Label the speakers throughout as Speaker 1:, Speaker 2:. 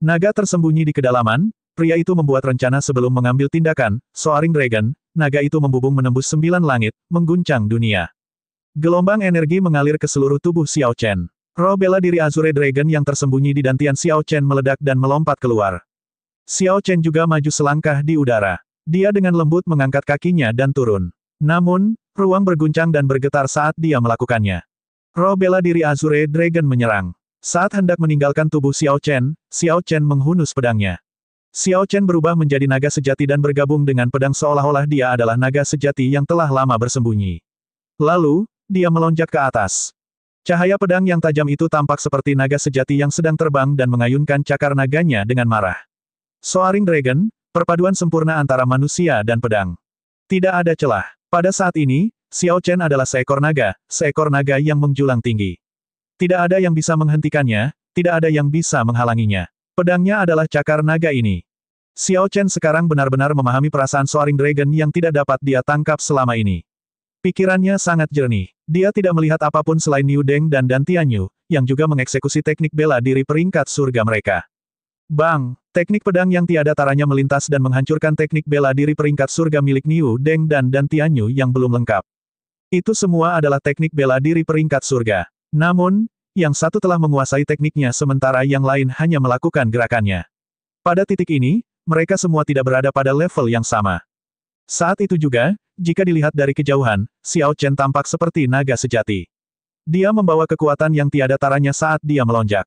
Speaker 1: Naga tersembunyi di kedalaman, pria itu membuat rencana sebelum mengambil tindakan, Soaring Dragon, naga itu membubung menembus sembilan langit, mengguncang dunia. Gelombang energi mengalir ke seluruh tubuh Xiao Chen. Roh bela diri Azure Dragon yang tersembunyi di dantian Xiao Chen meledak dan melompat keluar. Xiao Chen juga maju selangkah di udara. Dia dengan lembut mengangkat kakinya dan turun. Namun, ruang berguncang dan bergetar saat dia melakukannya. Roh bela diri Azure Dragon menyerang. Saat hendak meninggalkan tubuh Xiao Chen, Xiao Chen menghunus pedangnya. Xiao Chen berubah menjadi naga sejati dan bergabung dengan pedang seolah-olah dia adalah naga sejati yang telah lama bersembunyi. Lalu, dia melonjak ke atas. Cahaya pedang yang tajam itu tampak seperti naga sejati yang sedang terbang dan mengayunkan cakar naganya dengan marah. Soaring Dragon, perpaduan sempurna antara manusia dan pedang. Tidak ada celah. Pada saat ini, Xiao Chen adalah seekor naga, seekor naga yang menjulang tinggi. Tidak ada yang bisa menghentikannya, tidak ada yang bisa menghalanginya. Pedangnya adalah cakar naga ini. Xiao Chen sekarang benar-benar memahami perasaan Soaring Dragon yang tidak dapat dia tangkap selama ini. Pikirannya sangat jernih. Dia tidak melihat apapun selain Niu Deng dan Dan Tianyu, yang juga mengeksekusi teknik bela diri peringkat surga mereka. Bang! Teknik pedang yang tiada taranya melintas dan menghancurkan teknik bela diri peringkat surga milik Niu Deng dan Dan Tianyu yang belum lengkap. Itu semua adalah teknik bela diri peringkat surga. Namun, yang satu telah menguasai tekniknya sementara yang lain hanya melakukan gerakannya. Pada titik ini, mereka semua tidak berada pada level yang sama. Saat itu juga, jika dilihat dari kejauhan, Xiao Chen tampak seperti naga sejati. Dia membawa kekuatan yang tiada taranya saat dia melonjak.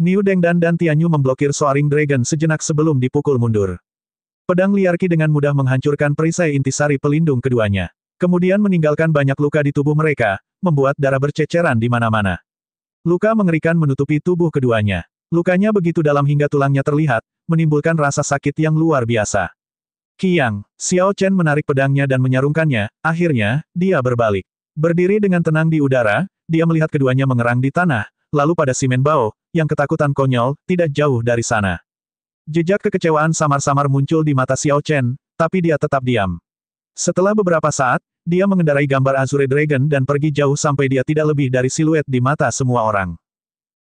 Speaker 1: Niu Deng dan Tianyu memblokir Soaring Dragon sejenak sebelum dipukul mundur. Pedang liarki dengan mudah menghancurkan perisai intisari pelindung keduanya. Kemudian meninggalkan banyak luka di tubuh mereka, membuat darah berceceran di mana-mana. Luka mengerikan menutupi tubuh keduanya. Lukanya begitu dalam hingga tulangnya terlihat, menimbulkan rasa sakit yang luar biasa. Kiang, Xiao Chen menarik pedangnya dan menyarungkannya, akhirnya, dia berbalik. Berdiri dengan tenang di udara, dia melihat keduanya mengerang di tanah, lalu pada Simen Bao, yang ketakutan konyol, tidak jauh dari sana. Jejak kekecewaan samar-samar muncul di mata Xiao Chen, tapi dia tetap diam. Setelah beberapa saat, dia mengendarai gambar Azure Dragon dan pergi jauh sampai dia tidak lebih dari siluet di mata semua orang.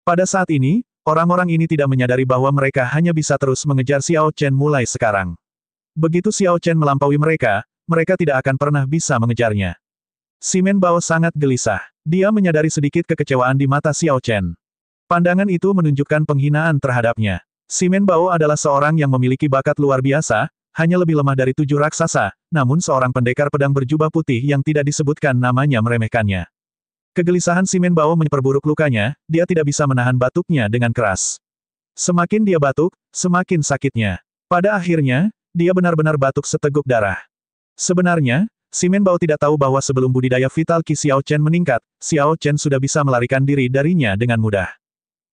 Speaker 1: Pada saat ini, orang-orang ini tidak menyadari bahwa mereka hanya bisa terus mengejar Xiao Chen mulai sekarang. Begitu Xiao Chen melampaui mereka, mereka tidak akan pernah bisa mengejarnya. Simen Bao sangat gelisah. Dia menyadari sedikit kekecewaan di mata Xiao Chen. Pandangan itu menunjukkan penghinaan terhadapnya. Simen Bao adalah seorang yang memiliki bakat luar biasa, hanya lebih lemah dari tujuh raksasa, namun seorang pendekar pedang berjubah putih yang tidak disebutkan namanya meremehkannya. Kegelisahan Simen Bao menyeperburuk lukanya, dia tidak bisa menahan batuknya dengan keras. Semakin dia batuk, semakin sakitnya. Pada akhirnya, dia benar-benar batuk seteguk darah. Sebenarnya, Simen Bao tidak tahu bahwa sebelum budidaya vital Qi Xiao Chen meningkat, Xiao Chen sudah bisa melarikan diri darinya dengan mudah.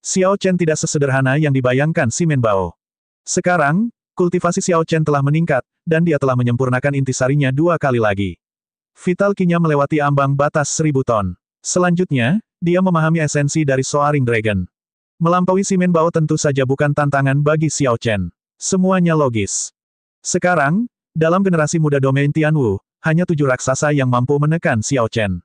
Speaker 1: Xiao Chen tidak sesederhana yang dibayangkan Simen Bao. Sekarang, Kultivasi Xiao Chen telah meningkat, dan dia telah menyempurnakan intisarinya dua kali lagi. Vital kinya melewati ambang batas seribu ton. Selanjutnya, dia memahami esensi dari Soaring Dragon. Melampaui Simen Bao tentu saja bukan tantangan bagi Xiao Chen. Semuanya logis. Sekarang, dalam generasi muda domain Tianwu, hanya tujuh raksasa yang mampu menekan Xiao Chen.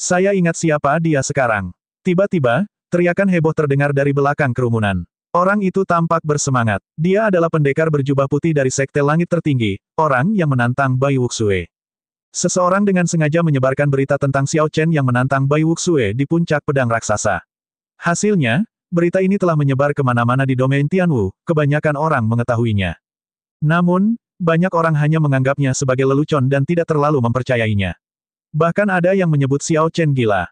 Speaker 1: Saya ingat siapa dia sekarang. Tiba-tiba, teriakan heboh terdengar dari belakang kerumunan. Orang itu tampak bersemangat. Dia adalah pendekar berjubah putih dari Sekte Langit Tertinggi, orang yang menantang Bai Wuxue. Seseorang dengan sengaja menyebarkan berita tentang Xiao Chen yang menantang Bai Wuxue di puncak pedang raksasa. Hasilnya, berita ini telah menyebar kemana-mana di domain Tianwu, kebanyakan orang mengetahuinya. Namun, banyak orang hanya menganggapnya sebagai lelucon dan tidak terlalu mempercayainya. Bahkan ada yang menyebut Xiao Chen gila.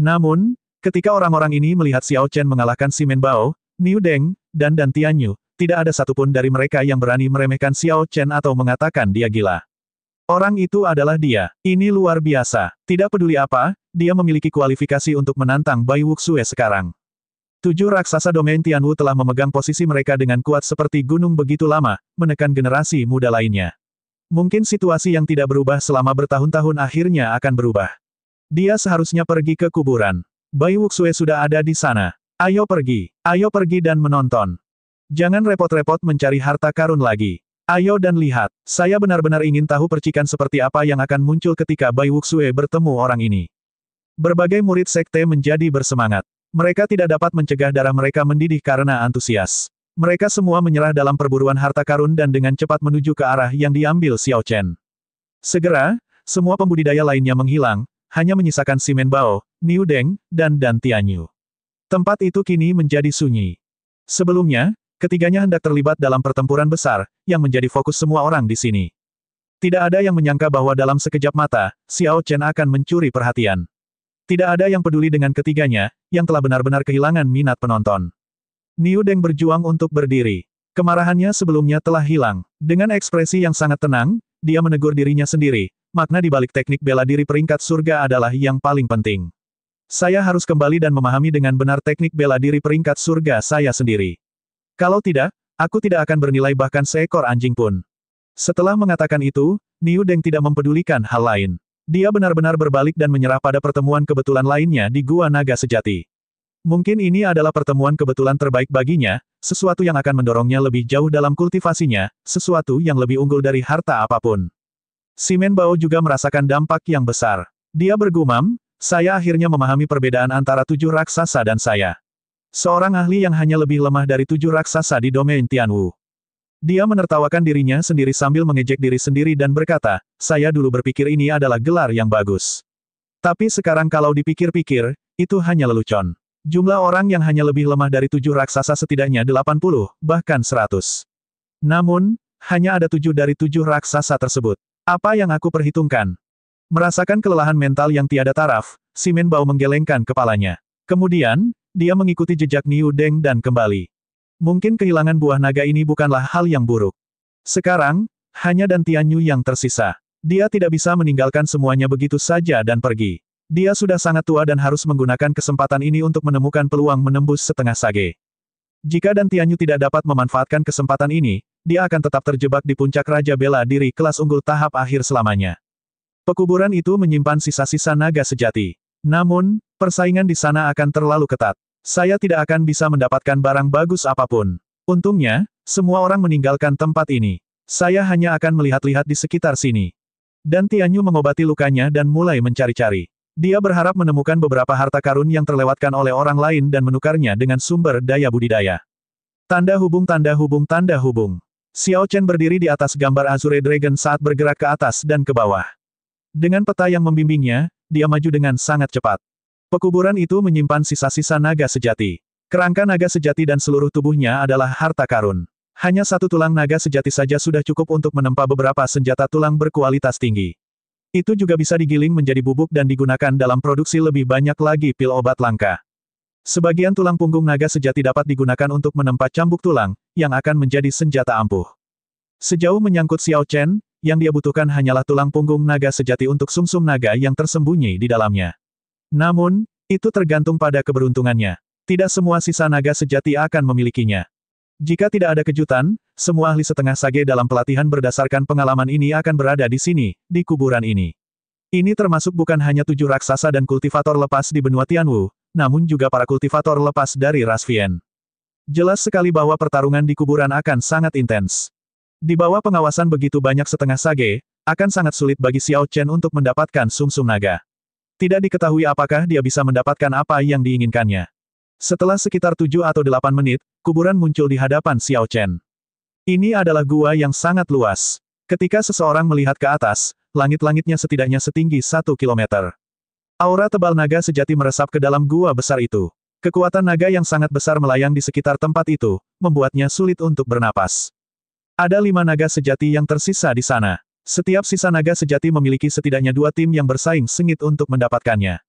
Speaker 1: Namun, ketika orang-orang ini melihat Xiao Chen mengalahkan Simen Bao, Niu Deng, Dan dan Tianyu, tidak ada satupun dari mereka yang berani meremehkan Xiao Chen atau mengatakan dia gila. Orang itu adalah dia. Ini luar biasa. Tidak peduli apa, dia memiliki kualifikasi untuk menantang Bai Wuxue sekarang. Tujuh raksasa domain Tianwu telah memegang posisi mereka dengan kuat seperti gunung begitu lama, menekan generasi muda lainnya. Mungkin situasi yang tidak berubah selama bertahun-tahun akhirnya akan berubah. Dia seharusnya pergi ke kuburan. Bai Wuxue sudah ada di sana. Ayo pergi, ayo pergi dan menonton. Jangan repot-repot mencari harta karun lagi. Ayo dan lihat, saya benar-benar ingin tahu percikan seperti apa yang akan muncul ketika Bai Wuxue bertemu orang ini. Berbagai murid sekte menjadi bersemangat. Mereka tidak dapat mencegah darah mereka mendidih karena antusias. Mereka semua menyerah dalam perburuan harta karun dan dengan cepat menuju ke arah yang diambil Xiao Chen. Segera, semua pembudidaya lainnya menghilang, hanya menyisakan Simen Bao, Niu Deng, dan Dan Tianyu. Tempat itu kini menjadi sunyi. Sebelumnya, ketiganya hendak terlibat dalam pertempuran besar, yang menjadi fokus semua orang di sini. Tidak ada yang menyangka bahwa dalam sekejap mata, Xiao Chen akan mencuri perhatian. Tidak ada yang peduli dengan ketiganya, yang telah benar-benar kehilangan minat penonton. Niu Deng berjuang untuk berdiri. Kemarahannya sebelumnya telah hilang. Dengan ekspresi yang sangat tenang, dia menegur dirinya sendiri, makna di balik teknik bela diri peringkat surga adalah yang paling penting. Saya harus kembali dan memahami dengan benar teknik bela diri peringkat surga saya sendiri. Kalau tidak, aku tidak akan bernilai bahkan seekor anjing pun. Setelah mengatakan itu, Niu Deng tidak mempedulikan hal lain. Dia benar-benar berbalik dan menyerah pada pertemuan kebetulan lainnya di Gua Naga Sejati. Mungkin ini adalah pertemuan kebetulan terbaik baginya, sesuatu yang akan mendorongnya lebih jauh dalam kultivasinya, sesuatu yang lebih unggul dari harta apapun. Simen Bao juga merasakan dampak yang besar. Dia bergumam, saya akhirnya memahami perbedaan antara tujuh raksasa dan saya. Seorang ahli yang hanya lebih lemah dari tujuh raksasa di domain Tianwu. Dia menertawakan dirinya sendiri sambil mengejek diri sendiri dan berkata, saya dulu berpikir ini adalah gelar yang bagus. Tapi sekarang kalau dipikir-pikir, itu hanya lelucon. Jumlah orang yang hanya lebih lemah dari tujuh raksasa setidaknya 80, bahkan 100. Namun, hanya ada tujuh dari tujuh raksasa tersebut. Apa yang aku perhitungkan? Merasakan kelelahan mental yang tiada taraf, Simen Bao menggelengkan kepalanya. Kemudian, dia mengikuti jejak Niu Deng dan kembali. Mungkin kehilangan buah naga ini bukanlah hal yang buruk. Sekarang, hanya dan Tianyu yang tersisa. Dia tidak bisa meninggalkan semuanya begitu saja dan pergi. Dia sudah sangat tua dan harus menggunakan kesempatan ini untuk menemukan peluang menembus setengah sage. Jika dan Tianyu tidak dapat memanfaatkan kesempatan ini, dia akan tetap terjebak di puncak Raja Bela Diri kelas unggul tahap akhir selamanya. Pekuburan itu menyimpan sisa-sisa naga sejati. Namun, persaingan di sana akan terlalu ketat. Saya tidak akan bisa mendapatkan barang bagus apapun. Untungnya, semua orang meninggalkan tempat ini. Saya hanya akan melihat-lihat di sekitar sini. Dan Tianyu mengobati lukanya dan mulai mencari-cari. Dia berharap menemukan beberapa harta karun yang terlewatkan oleh orang lain dan menukarnya dengan sumber daya budidaya. Tanda hubung tanda hubung tanda hubung. Xiao Chen berdiri di atas gambar Azure Dragon saat bergerak ke atas dan ke bawah. Dengan peta yang membimbingnya, dia maju dengan sangat cepat. Pekuburan itu menyimpan sisa-sisa naga sejati. Kerangka naga sejati dan seluruh tubuhnya adalah harta karun. Hanya satu tulang naga sejati saja sudah cukup untuk menempa beberapa senjata tulang berkualitas tinggi. Itu juga bisa digiling menjadi bubuk dan digunakan dalam produksi lebih banyak lagi pil obat langka. Sebagian tulang punggung naga sejati dapat digunakan untuk menempa cambuk tulang, yang akan menjadi senjata ampuh. Sejauh menyangkut Xiao Chen, yang dia butuhkan hanyalah tulang punggung naga sejati untuk sumsum -sum naga yang tersembunyi di dalamnya. Namun, itu tergantung pada keberuntungannya. Tidak semua sisa naga sejati akan memilikinya. Jika tidak ada kejutan, semua ahli setengah sage dalam pelatihan berdasarkan pengalaman ini akan berada di sini, di kuburan ini. Ini termasuk bukan hanya tujuh raksasa dan kultivator lepas di benua Tianwu, namun juga para kultivator lepas dari Rasvien. Jelas sekali bahwa pertarungan di kuburan akan sangat intens. Di bawah pengawasan begitu banyak setengah sage, akan sangat sulit bagi Xiao Chen untuk mendapatkan sumsum -sum naga. Tidak diketahui apakah dia bisa mendapatkan apa yang diinginkannya. Setelah sekitar tujuh atau delapan menit, kuburan muncul di hadapan Xiao Chen. Ini adalah gua yang sangat luas. Ketika seseorang melihat ke atas, langit-langitnya setidaknya setinggi satu kilometer. Aura tebal naga sejati meresap ke dalam gua besar itu. Kekuatan naga yang sangat besar melayang di sekitar tempat itu, membuatnya sulit untuk bernapas. Ada lima naga sejati yang tersisa di sana. Setiap sisa naga sejati memiliki setidaknya dua tim yang bersaing sengit untuk mendapatkannya.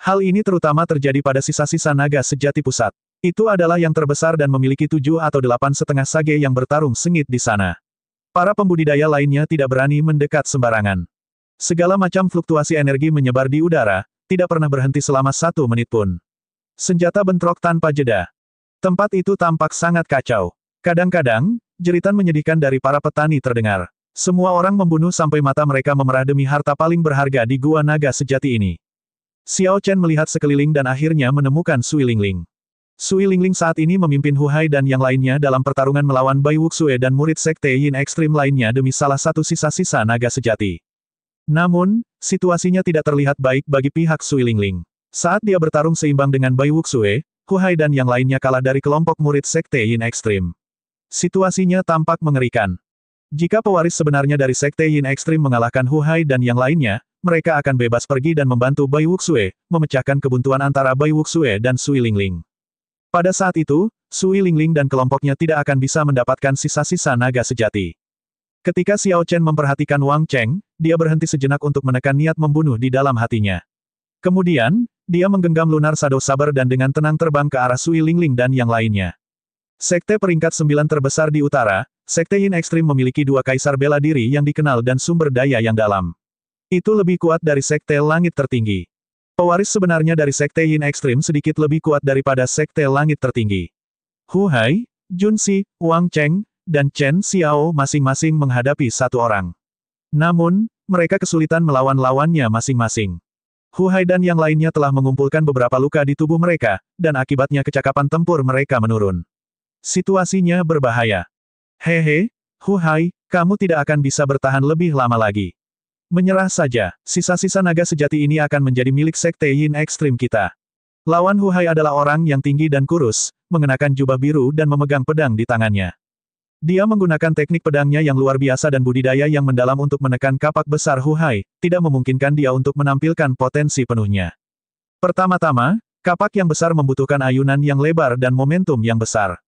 Speaker 1: Hal ini terutama terjadi pada sisa-sisa naga sejati pusat. Itu adalah yang terbesar dan memiliki tujuh atau delapan setengah sage yang bertarung sengit di sana. Para pembudidaya lainnya tidak berani mendekat sembarangan. Segala macam fluktuasi energi menyebar di udara, tidak pernah berhenti selama satu menit pun. Senjata bentrok tanpa jeda. Tempat itu tampak sangat kacau. Kadang-kadang, jeritan menyedihkan dari para petani terdengar. Semua orang membunuh sampai mata mereka memerah demi harta paling berharga di gua naga sejati ini. Xiao Chen melihat sekeliling dan akhirnya menemukan Sui Lingling. Sui Lingling saat ini memimpin Hu Hai dan yang lainnya dalam pertarungan melawan Bai Wuxue dan murid sekte Yin Ekstrim lainnya demi salah satu sisa-sisa naga sejati. Namun, situasinya tidak terlihat baik bagi pihak Sui Lingling. Saat dia bertarung seimbang dengan Bai Wuxue, Hu Hai dan yang lainnya kalah dari kelompok murid sekte Yin Ekstrim. Situasinya tampak mengerikan. Jika pewaris sebenarnya dari Sekte Yin Ekstrim mengalahkan Hu Hai dan yang lainnya, mereka akan bebas pergi dan membantu Bai Wuxue, memecahkan kebuntuan antara Bai Wuxue dan Sui Lingling. Pada saat itu, Sui Lingling dan kelompoknya tidak akan bisa mendapatkan sisa-sisa naga sejati. Ketika Xiao Chen memperhatikan Wang Cheng, dia berhenti sejenak untuk menekan niat membunuh di dalam hatinya. Kemudian, dia menggenggam lunar Sado Sabar dan dengan tenang terbang ke arah Sui Lingling dan yang lainnya. Sekte peringkat sembilan terbesar di utara, Sekte Yin Ekstrim memiliki dua kaisar bela diri yang dikenal dan sumber daya yang dalam. Itu lebih kuat dari Sekte Langit Tertinggi. Pewaris sebenarnya dari Sekte Yin Ekstrim sedikit lebih kuat daripada Sekte Langit Tertinggi. Hu Hai, Jun Si, Wang Cheng, dan Chen Xiao masing-masing menghadapi satu orang. Namun, mereka kesulitan melawan lawannya masing-masing. Hu Hai dan yang lainnya telah mengumpulkan beberapa luka di tubuh mereka, dan akibatnya kecakapan tempur mereka menurun. Situasinya berbahaya. Hehe, Hu Hai, kamu tidak akan bisa bertahan lebih lama lagi. Menyerah saja, sisa-sisa naga sejati ini akan menjadi milik Sekte Yin Ekstrim kita. Lawan Hu Hai adalah orang yang tinggi dan kurus, mengenakan jubah biru dan memegang pedang di tangannya. Dia menggunakan teknik pedangnya yang luar biasa dan budidaya yang mendalam untuk menekan kapak besar Hu Hai, tidak memungkinkan dia untuk menampilkan potensi penuhnya. Pertama-tama, kapak yang besar membutuhkan ayunan yang lebar dan momentum yang besar.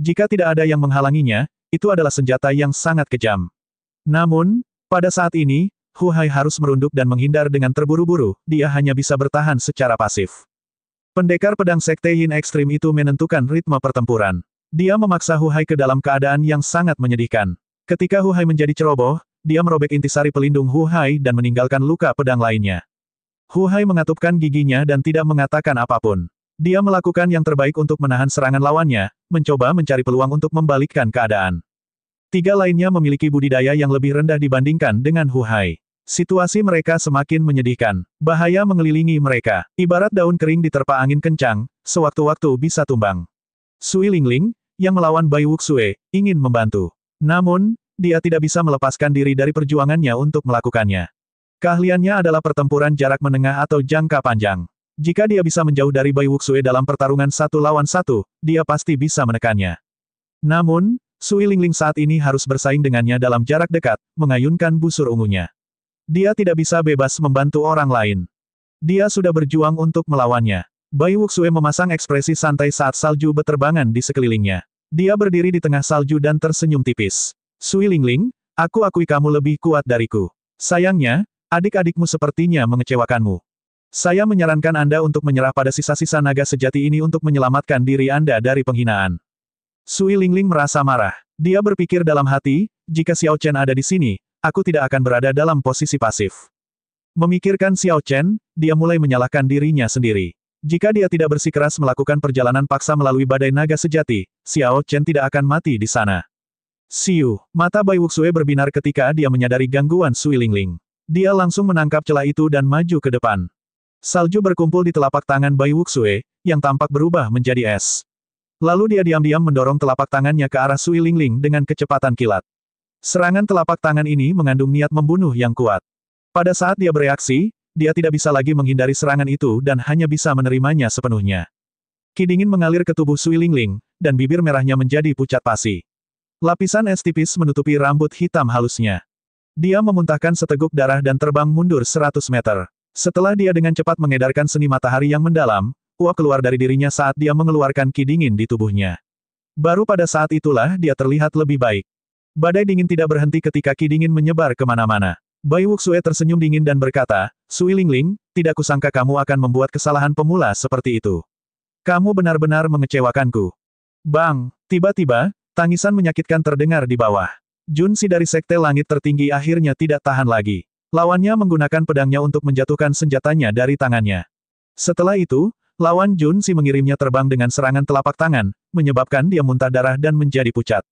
Speaker 1: Jika tidak ada yang menghalanginya, itu adalah senjata yang sangat kejam. Namun, pada saat ini, Hu Hai harus merunduk dan menghindar dengan terburu-buru, dia hanya bisa bertahan secara pasif. Pendekar pedang sekte Yin Ekstrim itu menentukan ritme pertempuran. Dia memaksa Hu Hai ke dalam keadaan yang sangat menyedihkan. Ketika Hu Hai menjadi ceroboh, dia merobek intisari pelindung Hu Hai dan meninggalkan luka pedang lainnya. Hu Hai mengatupkan giginya dan tidak mengatakan apapun. Dia melakukan yang terbaik untuk menahan serangan lawannya, mencoba mencari peluang untuk membalikkan keadaan. Tiga lainnya memiliki budidaya yang lebih rendah dibandingkan dengan Hu Hai. Situasi mereka semakin menyedihkan. Bahaya mengelilingi mereka. Ibarat daun kering diterpa angin kencang, sewaktu-waktu bisa tumbang. Sui Lingling, yang melawan Bai Wuxue, ingin membantu. Namun, dia tidak bisa melepaskan diri dari perjuangannya untuk melakukannya. Keahliannya adalah pertempuran jarak menengah atau jangka panjang. Jika dia bisa menjauh dari Bai Wuxue dalam pertarungan satu lawan satu, dia pasti bisa menekannya. Namun, Sui Lingling saat ini harus bersaing dengannya dalam jarak dekat, mengayunkan busur ungunya. Dia tidak bisa bebas membantu orang lain. Dia sudah berjuang untuk melawannya. Bai Wuxue memasang ekspresi santai saat salju beterbangan di sekelilingnya. Dia berdiri di tengah salju dan tersenyum tipis. Sui Lingling, aku akui kamu lebih kuat dariku. Sayangnya, adik-adikmu sepertinya mengecewakanmu. Saya menyarankan Anda untuk menyerah pada sisa-sisa naga sejati ini untuk menyelamatkan diri Anda dari penghinaan. Sui Lingling merasa marah. Dia berpikir dalam hati, jika Xiao Chen ada di sini, aku tidak akan berada dalam posisi pasif. Memikirkan Xiao Chen, dia mulai menyalahkan dirinya sendiri. Jika dia tidak bersikeras melakukan perjalanan paksa melalui badai naga sejati, Xiao Chen tidak akan mati di sana. Siu, mata Bai Wuxue berbinar ketika dia menyadari gangguan Sui Lingling. Dia langsung menangkap celah itu dan maju ke depan. Salju berkumpul di telapak tangan Bai Wuxue, yang tampak berubah menjadi es. Lalu dia diam-diam mendorong telapak tangannya ke arah Sui Lingling dengan kecepatan kilat. Serangan telapak tangan ini mengandung niat membunuh yang kuat. Pada saat dia bereaksi, dia tidak bisa lagi menghindari serangan itu dan hanya bisa menerimanya sepenuhnya. Ki mengalir ke tubuh Sui Lingling, dan bibir merahnya menjadi pucat pasi. Lapisan es tipis menutupi rambut hitam halusnya. Dia memuntahkan seteguk darah dan terbang mundur 100 meter. Setelah dia dengan cepat mengedarkan seni matahari yang mendalam, uap keluar dari dirinya saat dia mengeluarkan ki dingin di tubuhnya. Baru pada saat itulah dia terlihat lebih baik. Badai dingin tidak berhenti ketika ki dingin menyebar kemana-mana. Bai Wuxue tersenyum dingin dan berkata, Sui Lingling, tidak kusangka kamu akan membuat kesalahan pemula seperti itu. Kamu benar-benar mengecewakanku. Bang, tiba-tiba, tangisan menyakitkan terdengar di bawah. Junsi dari Sekte Langit Tertinggi akhirnya tidak tahan lagi. Lawannya menggunakan pedangnya untuk menjatuhkan senjatanya dari tangannya. Setelah itu, lawan Jun Si mengirimnya terbang dengan serangan telapak tangan, menyebabkan dia muntah darah dan menjadi pucat.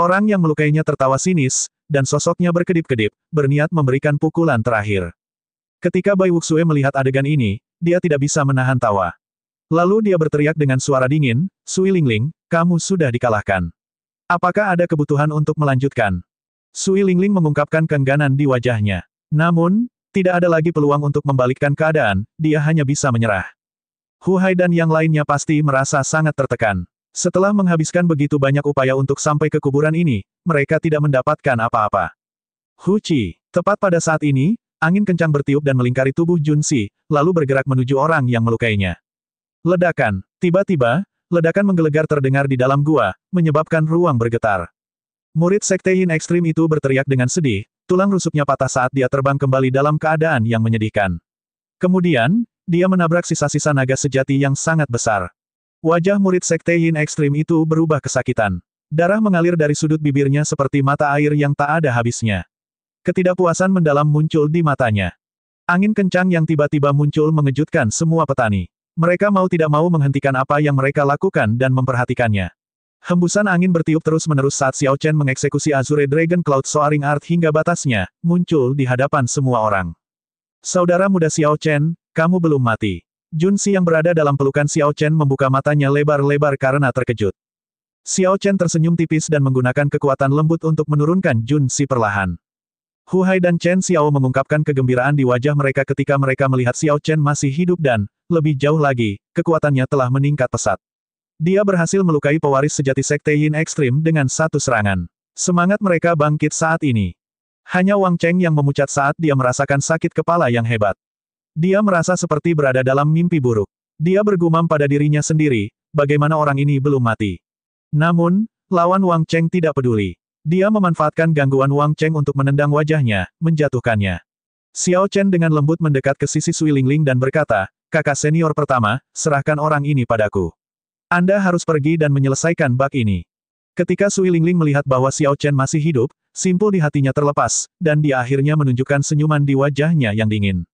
Speaker 1: Orang yang melukainya tertawa sinis, dan sosoknya berkedip-kedip, berniat memberikan pukulan terakhir. Ketika Bai Wuxue melihat adegan ini, dia tidak bisa menahan tawa. Lalu dia berteriak dengan suara dingin, Sui Lingling, kamu sudah dikalahkan. Apakah ada kebutuhan untuk melanjutkan? Sui Lingling mengungkapkan kengganan di wajahnya. Namun, tidak ada lagi peluang untuk membalikkan keadaan, dia hanya bisa menyerah. Hu Hai dan yang lainnya pasti merasa sangat tertekan. Setelah menghabiskan begitu banyak upaya untuk sampai ke kuburan ini, mereka tidak mendapatkan apa-apa. Hu Chi, tepat pada saat ini, angin kencang bertiup dan melingkari tubuh Jun Si, lalu bergerak menuju orang yang melukainya. Ledakan, tiba-tiba, ledakan menggelegar terdengar di dalam gua, menyebabkan ruang bergetar. Murid Sekte Yin Ekstrim itu berteriak dengan sedih, Tulang rusuknya patah saat dia terbang kembali dalam keadaan yang menyedihkan. Kemudian, dia menabrak sisa-sisa naga sejati yang sangat besar. Wajah murid sekte Yin ekstrim itu berubah kesakitan. Darah mengalir dari sudut bibirnya seperti mata air yang tak ada habisnya. Ketidakpuasan mendalam muncul di matanya. Angin kencang yang tiba-tiba muncul mengejutkan semua petani. Mereka mau tidak mau menghentikan apa yang mereka lakukan dan memperhatikannya. Hembusan angin bertiup terus-menerus saat Xiao Chen mengeksekusi Azure Dragon Cloud Soaring Art hingga batasnya, muncul di hadapan semua orang. Saudara muda Xiao Chen, kamu belum mati. Jun Xi yang berada dalam pelukan Xiao Chen membuka matanya lebar-lebar karena terkejut. Xiao Chen tersenyum tipis dan menggunakan kekuatan lembut untuk menurunkan Jun Xi perlahan. Hu Hai dan Chen Xiao mengungkapkan kegembiraan di wajah mereka ketika mereka melihat Xiao Chen masih hidup dan, lebih jauh lagi, kekuatannya telah meningkat pesat. Dia berhasil melukai pewaris sejati Sekte Yin Ekstrim dengan satu serangan. Semangat mereka bangkit saat ini. Hanya Wang Cheng yang memucat saat dia merasakan sakit kepala yang hebat. Dia merasa seperti berada dalam mimpi buruk. Dia bergumam pada dirinya sendiri, bagaimana orang ini belum mati. Namun, lawan Wang Cheng tidak peduli. Dia memanfaatkan gangguan Wang Cheng untuk menendang wajahnya, menjatuhkannya. Xiao Chen dengan lembut mendekat ke sisi Sui Lingling dan berkata, kakak senior pertama, serahkan orang ini padaku. Anda harus pergi dan menyelesaikan bak ini. Ketika Sui Lingling melihat bahwa Xiao Chen masih hidup, simpul di hatinya terlepas, dan dia akhirnya menunjukkan senyuman di wajahnya yang dingin.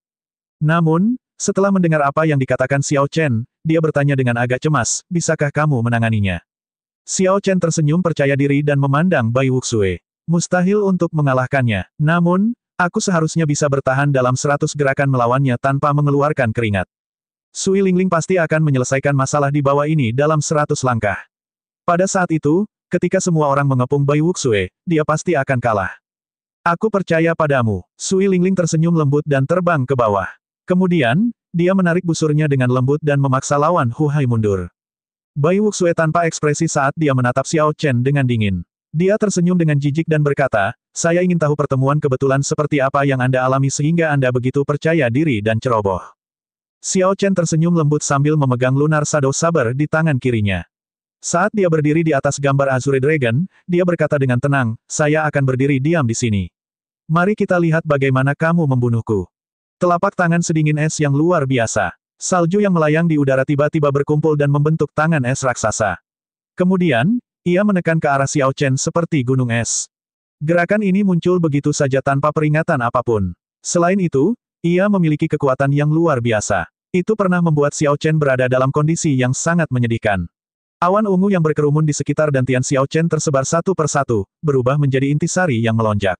Speaker 1: Namun, setelah mendengar apa yang dikatakan Xiao Chen, dia bertanya dengan agak cemas, bisakah kamu menanganinya? Xiao Chen tersenyum percaya diri dan memandang Bai Wuxue. Mustahil untuk mengalahkannya. Namun, aku seharusnya bisa bertahan dalam seratus gerakan melawannya tanpa mengeluarkan keringat. Sui Lingling pasti akan menyelesaikan masalah di bawah ini dalam seratus langkah. Pada saat itu, ketika semua orang mengepung Bai Wuxue, dia pasti akan kalah. Aku percaya padamu. Sui Lingling tersenyum lembut dan terbang ke bawah. Kemudian, dia menarik busurnya dengan lembut dan memaksa lawan Hu Hai mundur. Bai Wuxue tanpa ekspresi saat dia menatap Xiao Chen dengan dingin. Dia tersenyum dengan jijik dan berkata, saya ingin tahu pertemuan kebetulan seperti apa yang Anda alami sehingga Anda begitu percaya diri dan ceroboh. Xiao Chen tersenyum lembut sambil memegang lunar Shadow Saber di tangan kirinya. Saat dia berdiri di atas gambar Azure Dragon, dia berkata dengan tenang, saya akan berdiri diam di sini. Mari kita lihat bagaimana kamu membunuhku. Telapak tangan sedingin es yang luar biasa. Salju yang melayang di udara tiba-tiba berkumpul dan membentuk tangan es raksasa. Kemudian, ia menekan ke arah Xiao Chen seperti gunung es. Gerakan ini muncul begitu saja tanpa peringatan apapun. Selain itu, ia memiliki kekuatan yang luar biasa. Itu pernah membuat Xiao Chen berada dalam kondisi yang sangat menyedihkan. Awan ungu yang berkerumun di sekitar dantian Xiao Chen tersebar satu persatu, berubah menjadi intisari yang melonjak.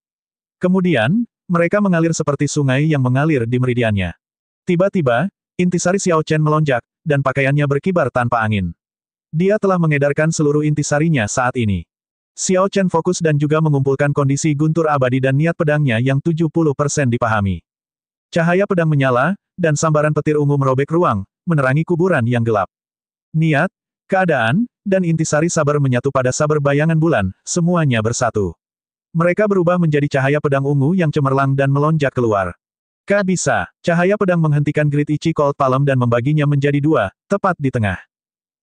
Speaker 1: Kemudian, mereka mengalir seperti sungai yang mengalir di meridiannya. Tiba-tiba, intisari Xiao Chen melonjak, dan pakaiannya berkibar tanpa angin. Dia telah mengedarkan seluruh intisarinya saat ini. Xiao Chen fokus dan juga mengumpulkan kondisi guntur abadi dan niat pedangnya yang 70% dipahami. Cahaya pedang menyala, dan sambaran petir ungu merobek ruang, menerangi kuburan yang gelap. Niat, keadaan, dan intisari sabar menyatu pada sabar bayangan bulan, semuanya bersatu. Mereka berubah menjadi cahaya pedang ungu yang cemerlang dan melonjak keluar. Kak bisa, cahaya pedang menghentikan grid Ichi Cold Palm dan membaginya menjadi dua, tepat di tengah.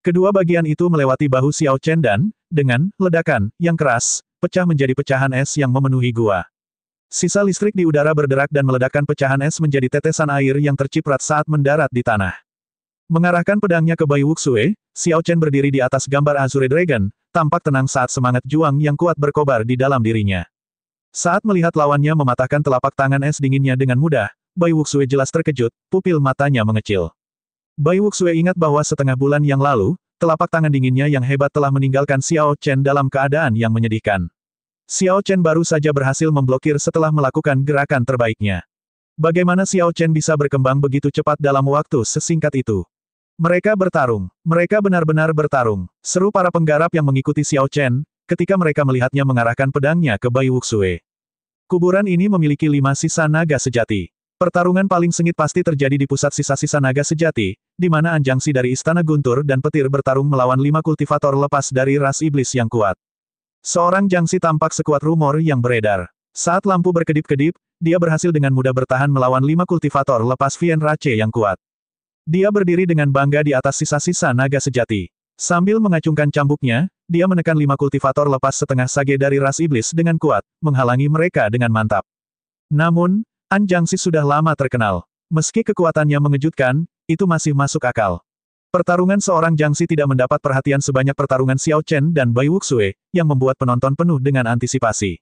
Speaker 1: Kedua bagian itu melewati bahu Xiao Chen dan, dengan, ledakan, yang keras, pecah menjadi pecahan es yang memenuhi gua. Sisa listrik di udara berderak dan meledakkan pecahan es menjadi tetesan air yang terciprat saat mendarat di tanah. Mengarahkan pedangnya ke Bai Wuxue, Xiao Chen berdiri di atas gambar Azure Dragon, tampak tenang saat semangat juang yang kuat berkobar di dalam dirinya. Saat melihat lawannya mematahkan telapak tangan es dinginnya dengan mudah, Bai Wuxue jelas terkejut, pupil matanya mengecil. Bai Wuxue ingat bahwa setengah bulan yang lalu, telapak tangan dinginnya yang hebat telah meninggalkan Xiao Chen dalam keadaan yang menyedihkan. Xiao Chen baru saja berhasil memblokir setelah melakukan gerakan terbaiknya. Bagaimana Xiao Chen bisa berkembang begitu cepat dalam waktu sesingkat itu? Mereka bertarung. Mereka benar-benar bertarung. Seru para penggarap yang mengikuti Xiao Chen, ketika mereka melihatnya mengarahkan pedangnya ke Bai Wuxue. Kuburan ini memiliki lima sisa naga sejati. Pertarungan paling sengit pasti terjadi di pusat sisa-sisa naga sejati, di mana anjangsi dari Istana Guntur dan petir bertarung melawan lima kultivator lepas dari ras iblis yang kuat. Seorang jangsi tampak sekuat rumor yang beredar. Saat lampu berkedip-kedip, dia berhasil dengan mudah bertahan melawan lima kultivator lepas Vien Rache yang kuat. Dia berdiri dengan bangga di atas sisa-sisa naga sejati. Sambil mengacungkan cambuknya, dia menekan lima kultivator lepas setengah sage dari ras iblis dengan kuat, menghalangi mereka dengan mantap. Namun, An Jiangsi sudah lama terkenal. Meski kekuatannya mengejutkan, itu masih masuk akal. Pertarungan seorang Jiangxi tidak mendapat perhatian sebanyak pertarungan Xiao Chen dan Bai Wuxue, yang membuat penonton penuh dengan antisipasi.